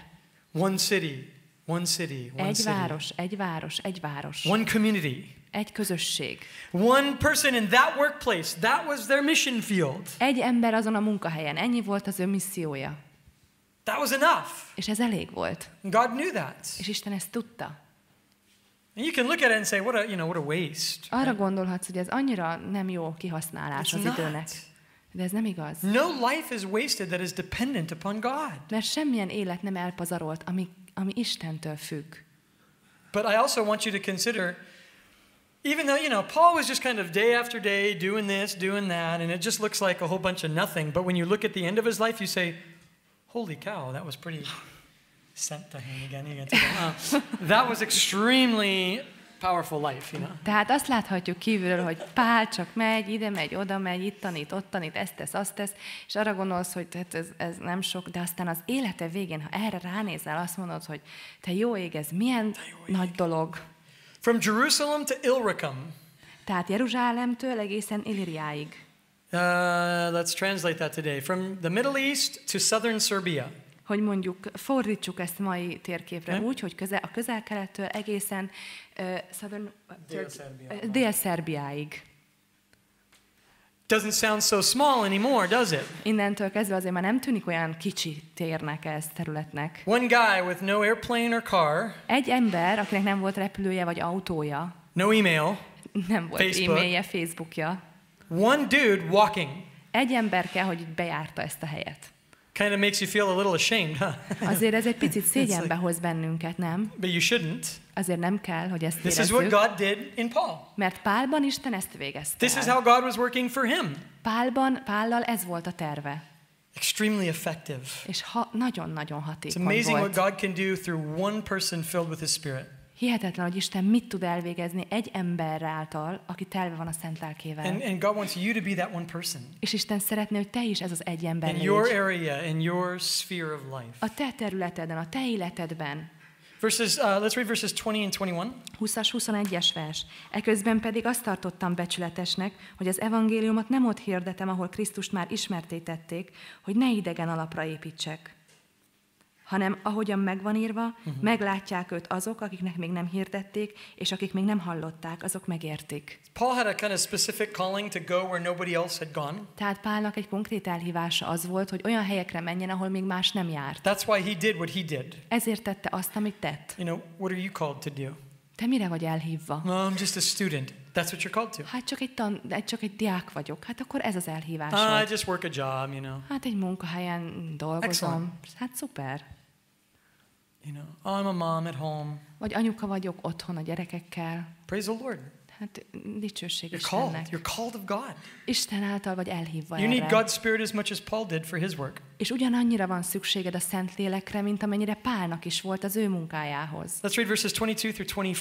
One city, one city, one egy city. Egy város, egy város, egy város. One community. Egy közösség. One person in that workplace, that was their mission field. Egy ember azon a munkahelyen, ennyi volt az ő missziója. That was enough. És ez elég volt. God knew that. És Isten ezt tudta. And you can look at it and say, what a, you know, what a waste. Arra gondolhatsz, hogy ez annyira nem jó kihasználás It's az not. időnek. De ez nem igaz. No life is wasted that is dependent upon God. Mert semmilyen élet nem elpazarolt, ami, ami Istentől függ. But I also want you to consider even though, you know, Paul was just kind of day after day doing this, doing that, and it just looks like a whole bunch of nothing. But when you look at the end of his life, you say, holy cow, that was pretty sent to him again. again to him. Uh, that was extremely powerful life, you know. Tehát azt láthatjuk kívülről, hogy Pál csak megy, ide megy, oda megy, itt tanít, ott tanít, ezt tesz, azt tesz, és arra gondolsz, hogy hát ez, ez nem sok, de aztán az élete végén, ha erre ránézel, azt mondod, hogy te jó ég, ez milyen jó nagy ég. dolog. From Jerusalem to Illyricum. Tehát Jeruzsálemtől egészen Illiriáig. Uh, let's translate that today. From the Middle East to southern Serbia. Hogy mondjuk fordítsuk ezt mai térképre okay. Hm? úgy, hogy közel, a közel-kelettől egészen uh, southern, Dél-Szerbiáig doesn't sound so small anymore, does it? Innentől kezdve azért már nem tűnik olyan kicsi térnek ez területnek. One guy with no airplane or car. Egy ember, akinek nem volt repülője vagy autója. No email. Nem volt Facebook. e-mailje, Facebookja. One dude walking. Egy ember kell, hogy bejárta ezt a helyet. Kind of makes you feel a little ashamed, huh? Azért ez egy picit szégyenbe hoz bennünket, nem? But you shouldn't. Azért nem kell, hogy ezt érezzük. This is what God did in Paul. Mert Pálban Isten ezt végezte. This is how God was working for him. Pálban, Pállal ez volt a terve. Extremely effective. És ha, nagyon-nagyon hatékony It's amazing volt. what God can do through one person filled with His Spirit. Hihetetlen, hogy Isten mit tud elvégezni egy ember által, aki telve van a szent lelkével. And, and God wants you to be that one person. És Isten szeretné, hogy te is ez az egy ember in your area, in your sphere of life. A te területeden, a te életedben. Verses, uh, let's read verses 20 and 21. 20-as, 21-es vers. Eközben pedig azt tartottam becsületesnek, hogy az evangéliumot nem ott hirdetem, ahol Krisztust már ismertétették, hogy ne idegen alapra építsek hanem ahogyan megvan írva, uh-huh. meglátják őt azok, akiknek még nem hirdették, és akik még nem hallották, azok megértik. Paul had a kind of specific calling to go where nobody else had gone. Tehát Pálnak egy konkrét elhívása az volt, hogy olyan helyekre menjen, ahol még más nem járt. That's why he did what he did. Ezért tette azt, amit tett. You know, what are you called to do? Te mire vagy elhívva? No, I'm just a student. That's what you're called to. Hát csak egy tan, csak egy diák vagyok. Hát akkor ez az elhívás. Ah, I just work a job, you know. Hát egy munkahelyen dolgozom. Excellent. Hát szuper. You know, I'm a mom at home. Vagy anyuka vagyok otthon a gyerekekkel. Praise the Lord. Hát dicsőség you're Istennek. Called, you're called of God. Isten által vagy elhívva You need God's spirit as much as Paul did for his work. És ugyanannyira van szükséged a Szentlélekre, mint amennyire Pálnak is volt az ő munkájához. Let's read verses 22 through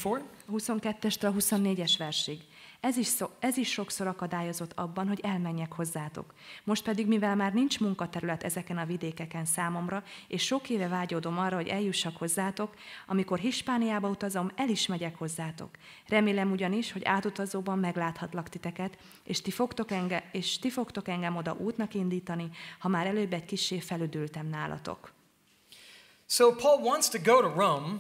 24. 22-től 24-es versig. Ez is, szó, ez is sokszor akadályozott abban, hogy elmenjek hozzátok. Most pedig, mivel már nincs munkaterület ezeken a vidékeken számomra, és sok éve vágyódom arra, hogy eljussak hozzátok, amikor Hispániába utazom, el is megyek hozzátok. Remélem ugyanis, hogy átutazóban megláthatlak titeket, és ti fogtok, enge, és ti fogtok engem oda útnak indítani, ha már előbb egy kissé felüdültem nálatok. So Paul wants to go to Rome.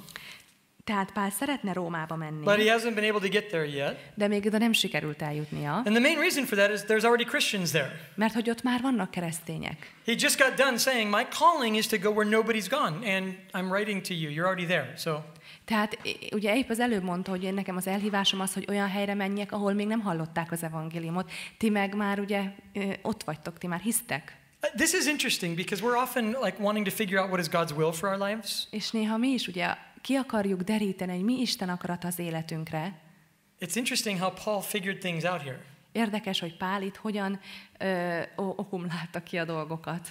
Tehát Pál szeretne Rómába menni. But he hasn't been able to get there yet. De még oda nem sikerült eljutnia. And the main reason for that is there's already Christians there. Mert hogy ott már vannak keresztények. He just got done saying, my calling is to go where nobody's gone, and I'm writing to you. You're already there, so. Tehát ugye épp az előbb mondta, hogy én nekem az elhívásom az, hogy olyan helyre menjek, ahol még nem hallották az evangéliumot. Ti meg már ugye ott vagytok, ti már hisztek. Uh, this is interesting because we're often like wanting to figure out what is God's will for our lives. És néha mi is ugye ki akarjuk deríteni, hogy mi Isten akarat az életünkre. It's interesting how Paul figured things out here. Érdekes, hogy Pál itt hogyan ö, okumlálta ki a dolgokat.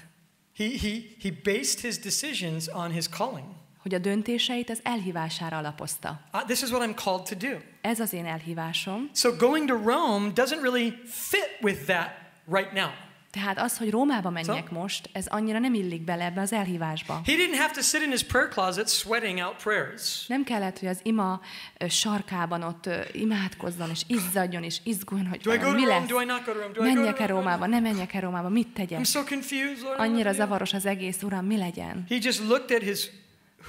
He, he, he based his decisions on his calling. Hogy a döntéseit az elhívására alapozta. Uh, this is what I'm called to do. Ez az én elhívásom. So going to Rome doesn't really fit with that right now. Tehát az, hogy Rómába menjek so, most, ez annyira nem illik bele ebbe az elhívásba. He didn't have to sit in his prayer closet sweating out prayers. Nem kellett, hogy az ima sarkában ott imádkozzon és izzadjon és izguljon, hogy mi lesz. Menjek-e Rómába, nem menjek-e Rómába, mit tegyek? I'm so confused, Lord, annyira zavaros az egész, Uram, mi legyen? He just looked at his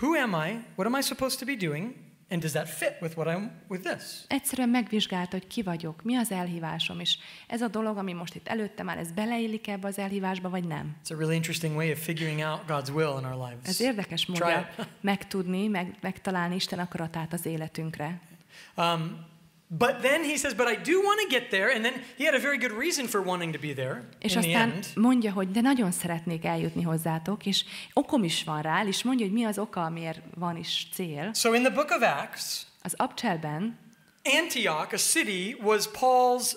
Who am I? What am I supposed to be doing? And does that fit with what I'm with this? Egyszerűen megvizsgálta, hogy ki vagyok, mi az elhívásom, és ez a dolog, ami most itt előttem áll, ez beleillik ebbe az elhívásba, vagy nem? It's a really interesting way of figuring out God's will in our lives. Ez érdekes módja megtudni, meg, megtalálni Isten akaratát az életünkre. Um, But then he says, but I do want to get there, and then he had a very good reason for wanting to be there. És aztán the end. mondja, hogy de nagyon szeretnék eljutni hozzátok, és okom is van rá, és mondja, hogy mi az oka, miért van is cél. So in the book of Acts, az Abcselben, Antioch, a city, was Paul's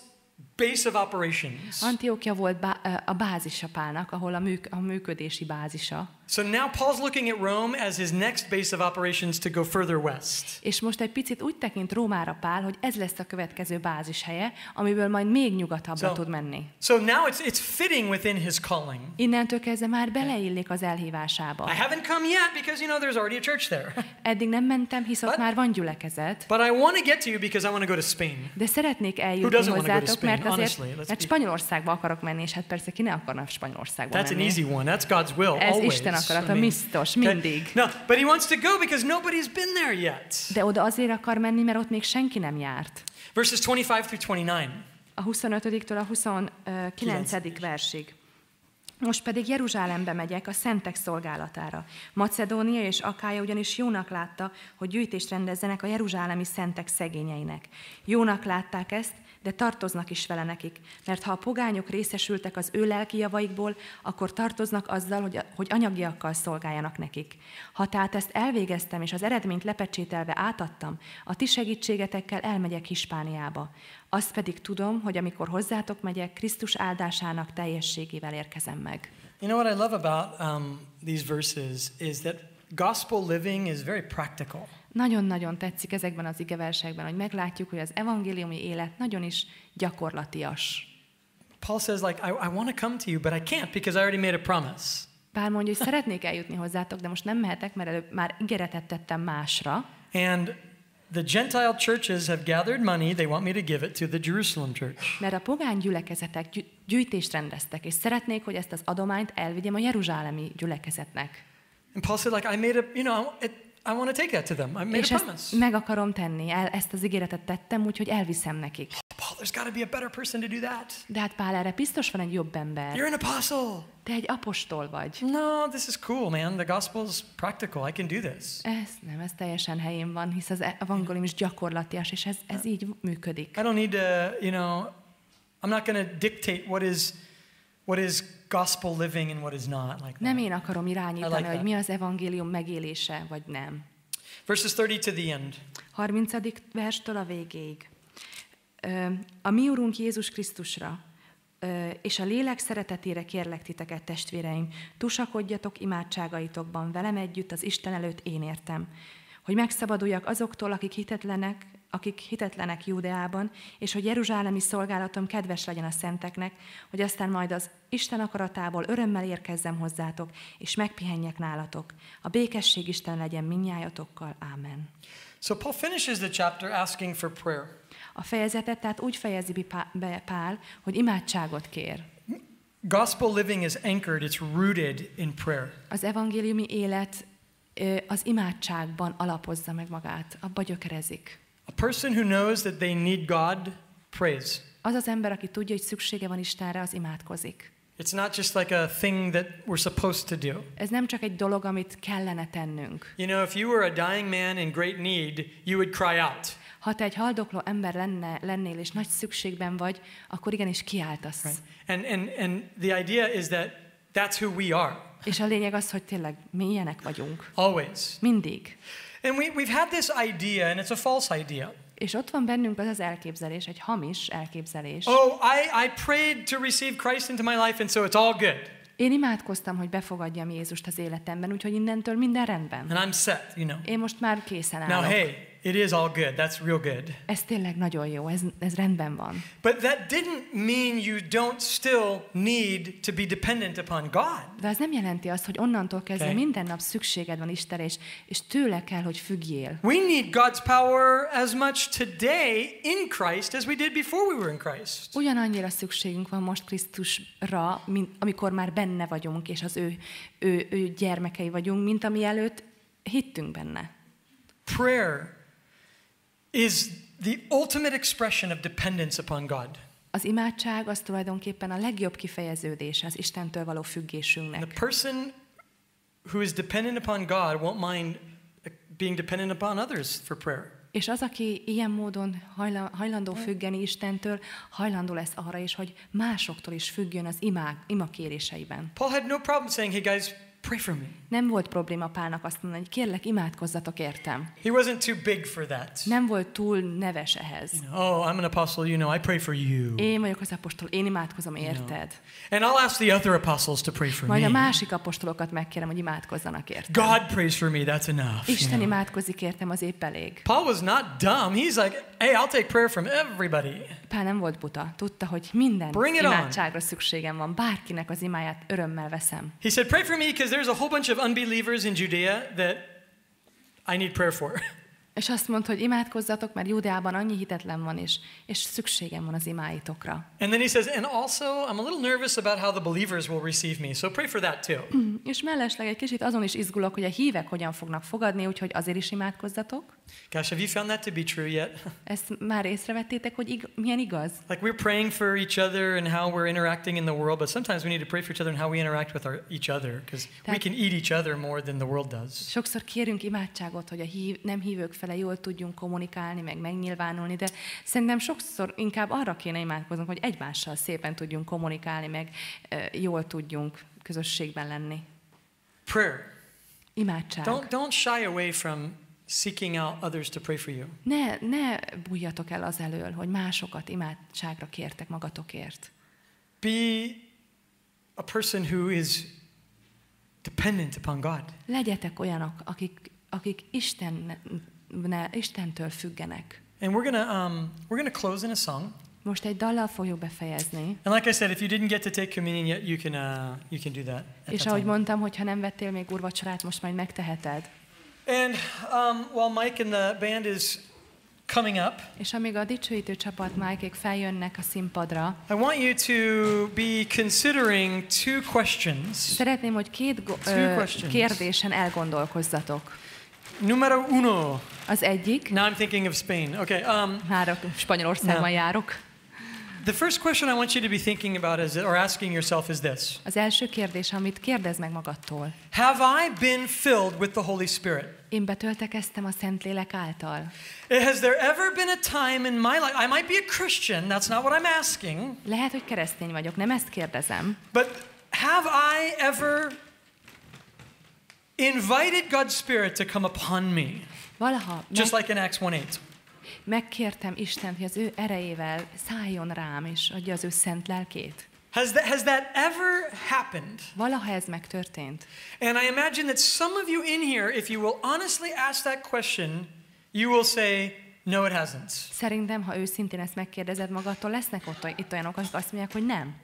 base of operations. Antiochia volt a bázisa Pálnak, ahol a, műk- a működési bázisa. So now Paul's looking at Rome as his next base of operations to go further west. És most egy picit úgy tekint Rómára Pál, hogy ez lesz a következő bázishelye, amiből majd még nyugatabbra so, tud menni. So now it's, it's fitting within his calling. Innentől kezdve már beleillik az elhívásába. I haven't come yet because you know there's already a church there. Eddig nem mentem, hisz ott már van gyülekezet. But I want to get to you because I want to go to Spain. De szeretnék eljutni hozzátok, mert azért, mert Spanyolországba akarok menni, és hát persze ki ne akarna Spanyolországba That's menni. An easy one. That's God's will, Ez always. Isten akarata, I mean, biztos, mindig. No, but he wants to go because nobody's been there yet. De oda azért akar menni, mert ott még senki nem járt. Verses 25 29. A 25-től a 29. versig. Most pedig Jeruzsálembe megyek a szentek szolgálatára. Macedónia és Akája ugyanis jónak látta, hogy gyűjtést rendezzenek a jeruzsálemi szentek szegényeinek. Jónak látták ezt, de tartoznak is vele nekik, mert ha a pogányok részesültek az ő lelki javaikból, akkor tartoznak azzal, hogy, hogy anyagiakkal szolgáljanak nekik. Ha tehát ezt elvégeztem, és az eredményt lepecsételve átadtam, a ti segítségetekkel elmegyek Hispániába. Azt pedig tudom, hogy amikor hozzátok megyek, Krisztus áldásának teljességével érkezem meg. You know what I love about um, these verses is that gospel living is very practical nagyon-nagyon tetszik ezekben az igeversekben, hogy meglátjuk, hogy az evangéliumi élet nagyon is gyakorlatias. Paul says like, I, I want to come to you, but I can't because I already made a promise. Pál mondja, hogy szeretnék eljutni hozzátok, de most nem mehetek, mert előbb már ígéretet tettem másra. And the Gentile churches have gathered money, they want me to give it to the Jerusalem church. Mert a pogány gyülekezetek gy gyűjtést rendeztek, és szeretnék, hogy ezt az adományt elvigyem a jeruzsálemi gyülekezetnek. And Paul said like, I made a, you know, it, I want to take that to them. I made és a promise. meg akarom tenni. El, ezt az ígéretet tettem, úgyhogy elviszem nekik. Oh, Paul, be a better person to do that. De hát Pál, erre biztos van egy jobb ember. You're an apostle. Te egy apostol vagy. No, this is cool, man. The gospel's practical. I can do this. Ez nem, ez teljesen helyén van, hisz az evangélium is gyakorlatias, és ez, ez így működik. I don't need to, you know, I'm not going to dictate what is what is gospel living and what is not. Like nem én akarom irányítani, like hogy mi az evangélium megélése, vagy nem. Verses 30 to the end. 30. verstől a végéig. A mi Urunk Jézus Krisztusra, és a lélek szeretetére kérlek titeket, testvéreim, tusakodjatok imádságaitokban velem együtt az Isten előtt én értem, hogy megszabaduljak azoktól, akik hitetlenek akik hitetlenek Júdeában, és hogy Jeruzsálemi szolgálatom kedves legyen a szenteknek, hogy aztán majd az Isten akaratából örömmel érkezzem hozzátok, és megpihenjek nálatok. A békesség Isten legyen minnyájatokkal. Amen. So Paul finishes the chapter asking for prayer. A fejezetet tehát úgy fejezi be Pál, hogy imádságot kér. Gospel living is anchored, it's rooted in prayer. Az evangéliumi élet az imádságban alapozza meg magát, abba gyökerezik. A person who knows that they need God prays. Az az ember, aki tudja, hogy szüksége van Istenre, az imádkozik. It's not just like a thing that we're supposed to do. Ez nem csak egy dolog, amit kellene tennünk. You know, if you were a dying man in great need, you would cry out. Ha te egy haldokló ember lenne, lennél és nagy szükségben vagy, akkor igenis kiáltasz. Right. And, and, and the idea is that that's who we are. És a lényeg az, hogy tényleg mi ilyenek vagyunk. Always. Mindig. And we, we've had this idea, and it's a false idea. És ott van bennünk az az elképzelés, egy hamis elképzelés. Oh, I, I prayed to receive Christ into my life, and so it's all good. Én imádkoztam, hogy befogadjam Jézust az életemben, úgyhogy innentől minden rendben. And I'm set, you know. Én most már készen állok. Now, hey, it is all good. That's real good. Ez tényleg nagyon jó, ez, ez rendben van. But that didn't mean you don't still need to be dependent upon God. De az nem jelenti azt, hogy onnantól kezdve okay. minden nap szükséged van Istenre, és, és tőle kell, hogy függjél. We need God's power as much today in Christ as we did before we were in Christ. Ugyanannyira szükségünk van most Krisztusra, mint amikor már benne vagyunk, és az ő, ő, ő gyermekei vagyunk, mint ami előtt hittünk benne. Prayer is the ultimate expression of dependence upon God. Az imádság az tulajdonképpen a legjobb kifejeződés az Istentől való függésünknek. The person who is dependent upon God won't mind uh, being dependent upon others for prayer. És az, aki ilyen módon hajlandó függeni Istentől, hajlandó lesz arra is, hogy másoktól is függjön az imák, ima kéréseiben. Paul had no problem saying, hey guys, pray for me. Nem volt probléma Pálnak azt mondani, hogy kérlek, imádkozzatok értem. He wasn't too big for that. Nem volt túl neves ehhez. You know, oh, I'm an apostle, you know, I pray for you. Én vagyok az apostol, én imádkozom érted. You And I'll ask the other apostles to pray for Majd me. Majd a másik apostolokat megkérem, hogy imádkozzanak értem. God prays for me, that's enough. Isten you know. imádkozik értem, az épp elég. Paul was not dumb. He's like, hey, I'll take prayer from everybody. Pál nem volt buta, tudta, hogy minden Bring imádságra on. szükségem van, bárkinek az imáját örömmel veszem. He said, pray for me because there's a whole bunch of unbelievers in Judea that I need prayer for. És azt mondta, hogy imádkozzatok, mert Júdeában annyi hitetlen van, és, és szükségem van az imáitokra. And then he says, and also I'm a little nervous about how the believers will receive me, so pray for that too. Mm-hmm. és mellesleg egy kicsit azon is izgulok, hogy a hívek hogyan fognak fogadni, úgyhogy azért is imádkozzatok. Gosh, have you found that to be true yet? Ezt már észrevettétek, hogy ig- milyen igaz? Like we're praying for each other and how we're interacting in the world, but sometimes we need to pray for each other and how we interact with our, each other, because we can eat each other more than the world does. Sokszor kérünk imádságot, hogy a hív, nem hívők vele jól tudjunk kommunikálni, meg megnyilvánulni, de szerintem sokszor inkább arra kéne imádkoznunk, hogy egymással szépen tudjunk kommunikálni, meg jól tudjunk közösségben lenni. Prayer. Imádság. Don't, don't shy away from seeking out others to pray for you. Ne, ne bújjatok el az elől, hogy másokat imádságra kértek magatokért. Be a person who is dependent upon God. Legyetek olyanok, akik, akik Isten Istentől függenek. And we're gonna um, we're gonna close in a song. Most egy dallal fogjuk befejezni. And like I said, if you didn't get to take communion yet, you can uh, you can do that. És ahogy time. mondtam, hogy ha nem vettél még úrvacsorát, most majd megteheted. And um, while Mike and the band is coming up, és amíg a dicsőítő csapat Mike-ek feljönnek a színpadra, I want you to be considering two questions. Szeretném, hogy két, two kérdésen elgondolkozzatok. Numero uno. Az egyik. Now I'm thinking of Spain. Okay. Um, Már Spanyolországban no. járok. The first question I want you to be thinking about is, or asking yourself is this. Az első kérdés, amit kérdez meg magadtól. Have I been filled with the Holy Spirit? Én betöltekeztem a Szentlélek által. Eh, has there ever been a time in my life I might be a Christian, that's not what I'm asking. Lehet, hogy keresztény vagyok, nem ezt kérdezem. But have I ever invited God's Spirit to come upon me. Valaha Just like in Acts 1:8. Megkértem Isten, hogy az ő erejével szálljon rám, és adja az ő szent lelkét. Has that, has that ever happened? Valaha ez megtörtént. And I imagine that some of you in here, if you will honestly ask that question, you will say, no, it hasn't. Szerintem, ha őszintén ezt megkérdezed magadtól, lesznek ott, itt olyanok, akik azt mondják, hogy nem.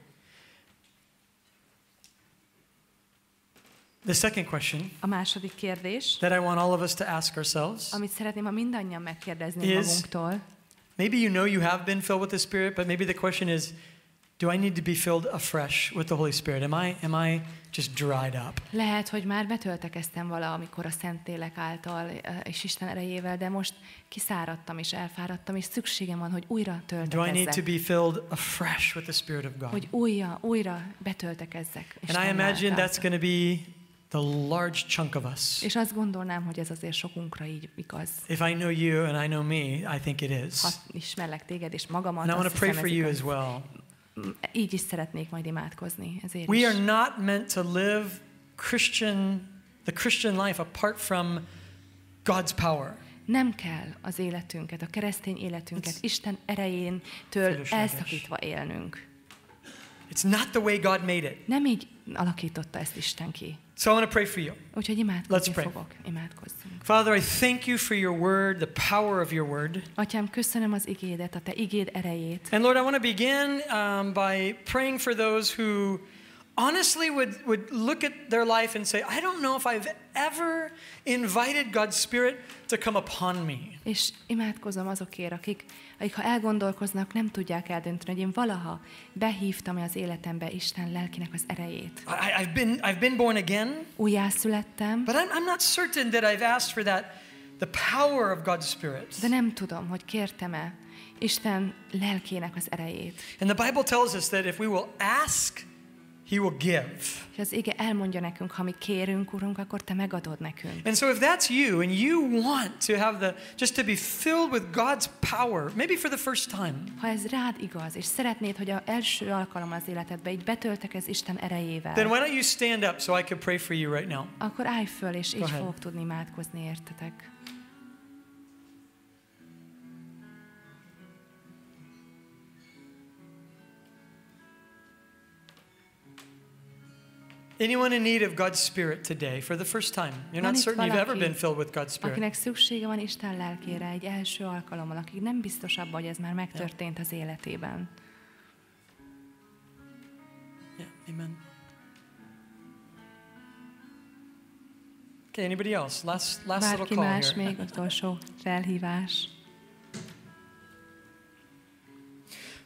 The second question. A második kérdés. That I want all of us to ask ourselves. Amit szeretném, ha mindannyian megkérdezni is, magunktól. Maybe you know you have been filled with the Spirit, but maybe the question is, do I need to be filled afresh with the Holy Spirit? Am I am I just dried up? Lehet, hogy már betöltekeztem vala, amikor a Szentlélek által eh, és Isten erejével, de most kiszáradtam és elfáradtam, és szükségem van, hogy újra töltekezzek. Do I need to be filled afresh with the Spirit of God? Hogy újra, újra betöltekezzek. Isten And I imagine által. that's going to be the large chunk of us. És azt gondolnám, hogy ez azért sokunkra így igaz. If I know you and I know me, I think it is. Ha ismerlek téged és magamat, and I want to pray for you as well. Így is szeretnék majd imádkozni, ezért We are not meant to live Christian the Christian life apart from God's power. Nem kell az életünket, a keresztény életünket It's Isten től elszakítva élnünk. It's not the way God made it. Nem így alakította ezt Isten ki. So I want to pray for you. imádkozni Let's pray. Father, I thank you for your word, the power of your word. Atyám, köszönöm az igédet, a te igéd erejét. And Lord, I want to begin um, by praying for those who honestly would, would look at their life and say, I don't know if I've ever invited God's Spirit to come upon me. És imádkozom azokért, akik, akik ha elgondolkoznak, nem tudják eldönteni, hogy én valaha behívtam az életembe Isten lelkinek az erejét. I, I've, been, I've been born again. Újjászülettem. But I'm, I'm not certain that I've asked for that, the power of God's Spirit. De nem tudom, hogy kértem-e Isten lelkének az erejét. And the Bible tells us that if we will ask He will give. És az ige elmondja nekünk, ha mi kérünk, Urunk, akkor te megadod nekünk. And so if that's you and you want to have the just to be filled with God's power, maybe for the first time. Ha ez rád igaz, és szeretnéd, hogy a első alkalom az életedbe így betöltek ez Isten erejével. Then why don't you stand up so I can pray for you right now? Akkor állj föl, és így fogok tudni imádkozni értetek. Anyone in need of God's Spirit today for the first time? You're not certain valaki, you've ever been filled with God's Spirit. Akinek szüksége van Isten lelkére egy első alkalommal, akik nem biztos abban, hogy ez már megtörtént yeah. az életében. Yeah, amen. Okay, anybody else? Last, last Bárki little call más here. még utolsó felhívás.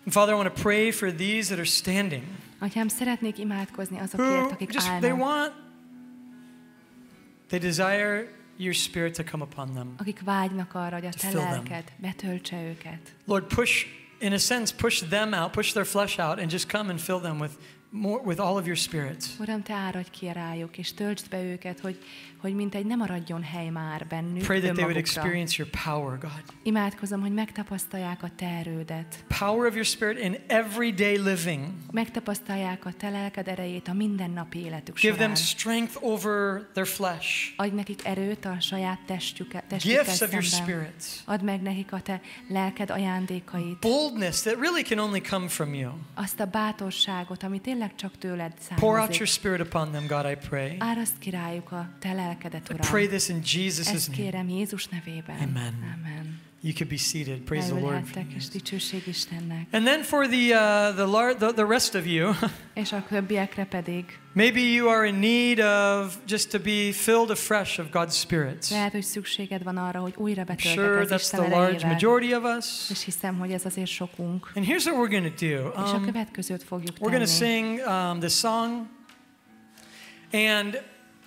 Father, I want to pray for these that are standing. Atyám, szeretnék imádkozni azokért, akik just, állnak. They want, they desire your spirit to come upon them. Akik vágynak arra, hogy a te lelked betöltse őket. Lord, push, in a sense, push them out, push their flesh out, and just come and fill them with more, with all of your spirit. Uram, te áradj ki rájuk, és töltsd be őket, hogy, hogy egy nem maradjon hely már bennük Pray that they would experience your power, God. Imádkozom, hogy megtapasztalják a te erődet. Power of your spirit in everyday living. Megtapasztalják a te lelked erejét a mindennapi életük során. Give them strength over their flesh. Adj nekik erőt a saját testük Gifts of your spirit. Add meg nekik a te lelked ajándékait. Boldness that really can only come from you. Azt a bátorságot, ami tényleg csak tőled származik. Pour out your spirit upon them, God, I pray. Áraszt királyuk a te Uram. I pray this in Jesus' Ezt kérem Jézus nevében. Amen. Amen. You could be seated. Praise the Lord. And then for the, uh, the, lar- the, the rest of you, maybe you are in need of just to be filled afresh of God's Spirit. sure, that's the large majority of us. And here's what we're going to do. Um, We're going to sing um, this song. And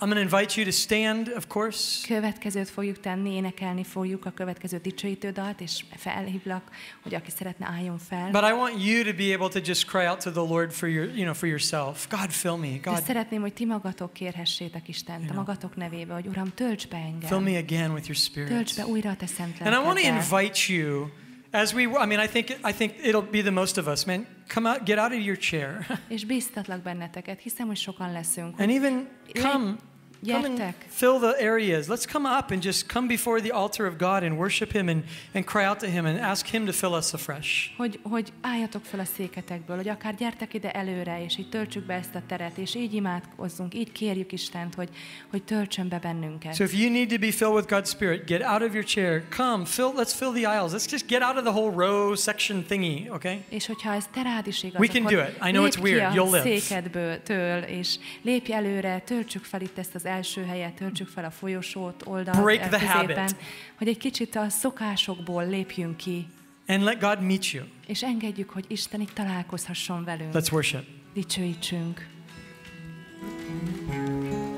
I'm going to invite you to stand, of course. Következőt fogjuk tenni, énekelni fogjuk a következő dicsőítő dalt, és felhívlak, hogy aki szeretne álljon fel. But I want you to be able to just cry out to the Lord for your, you know, for yourself. God, fill me. God. De szeretném, hogy ti magatok kérhessétek Istent, you a magatok nevébe, hogy Uram, tölts be engem. Fill me again with your spirit. Tölts be újra a te szent And I want to invite you as we, I mean, I think, I think it'll be the most of us, man. Come out, get out of your chair. És bíztatlak benneteket, hiszem, hogy sokan leszünk. And even come Gyertek. fill the areas. Let's come up and just come before the altar of God and worship Him and, and cry out to Him and ask Him to fill us afresh. Hogy, hogy álljatok fel a széketekből, hogy akár gyertek ide előre, és így töltsük be ezt a teret, és így imádkozzunk, így kérjük Istent, hogy, hogy töltsön be bennünket. So if you need to be filled with God's Spirit, get out of your chair, come, fill, let's fill the aisles, let's just get out of the whole row section thingy, okay? És hogyha ez te rád is igaz, We can do it. I know it's weird. You'll live. Székedből, től, és lépj előre, töltsük fel itt ezt az első helyet, töltsük fel a folyosót, oldalt, Break e, the habit. hogy egy kicsit a szokásokból lépjünk ki. And let God meet you. És engedjük, hogy Isten itt találkozhasson velünk. Let's worship. Dicsőítsünk. thank you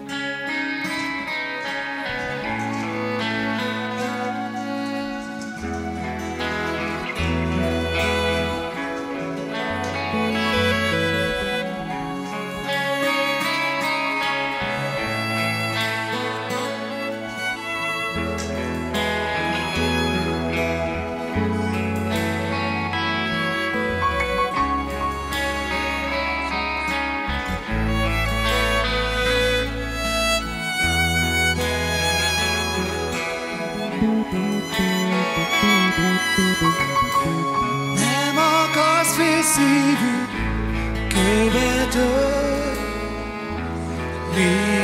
的理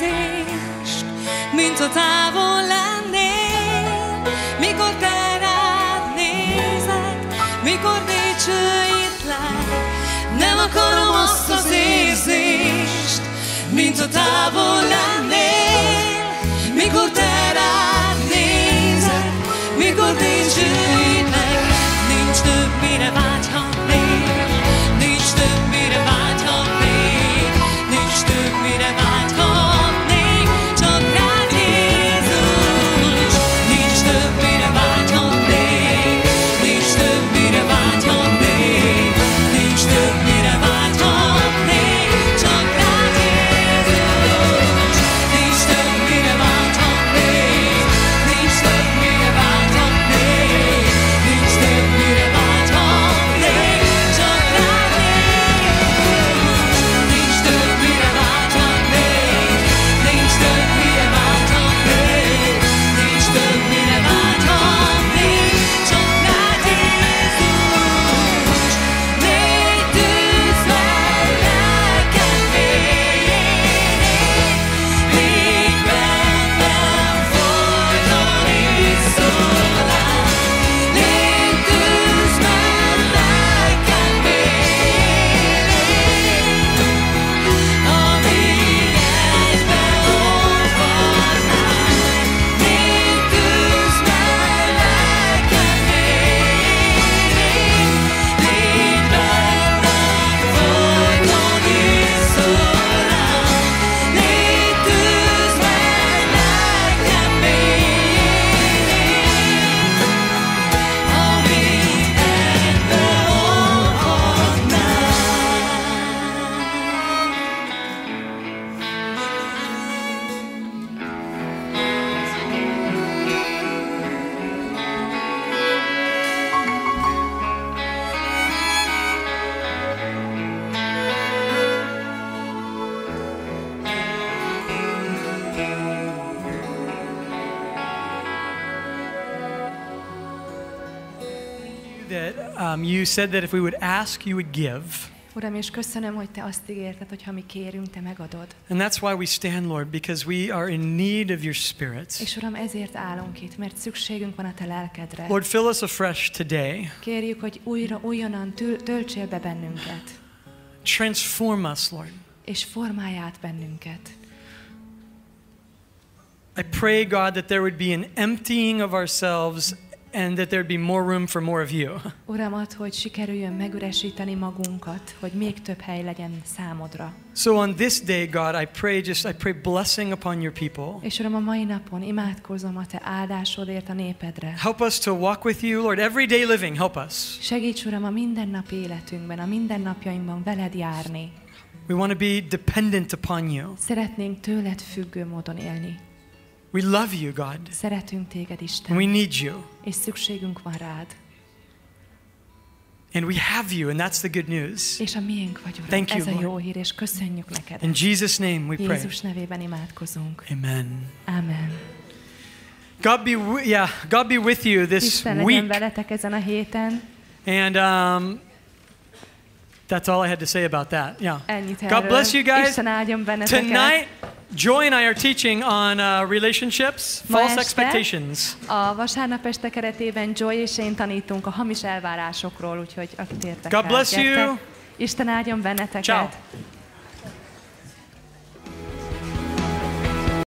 érzést, mint a távol lesz. um, you said that if we would ask, you would give. Uram, és köszönöm, hogy te azt ígérted, hogy ha mi kérünk, te megadod. And that's why we stand, Lord, because we are in need of your spirit. És Uram, ezért állunk itt, mert szükségünk van a te lelkedre. Lord, fill us afresh today. Kérjük, hogy újra újonnan töltsél be bennünket. Transform us, Lord. És formálj bennünket. I pray, God, that there would be an emptying of ourselves and that there'd be more room for more of you. Uram, ad, hogy sikerüljön megüresíteni magunkat, hogy még több hely legyen számodra. So on this day, God, I pray just I pray blessing upon your people. És Uram, a mai napon imádkozom a te áldásodért a népedre. Help us to walk with you, Lord, everyday living, help us. Segíts Uram a mindennapi életünkben, a mindennapjainkban veled járni. We want to be dependent upon you. Szeretnénk tőled függő módon élni. We love you, God. Szeretünk téged, Isten. We need you. És szükségünk van rád. And we have you, and that's the good news. És a miénk vagy, Thank Ez you, a jó hír, és köszönjük neked. In Jesus' name we pray. Jézus nevében imádkozunk. Amen. Amen. God be, yeah, God be with you this Isten week. Isten legyen veletek ezen a héten. And um, that's all I had to say about that. Yeah. God bless you guys. Tonight, Joy and I are teaching on uh, relationships, false expectations. A vasárnap este keretében Joy és én tanítunk a hamis elvárásokról, úgyhogy akit érdekel. God bless you. Isten áldjon benneteket. Ciao.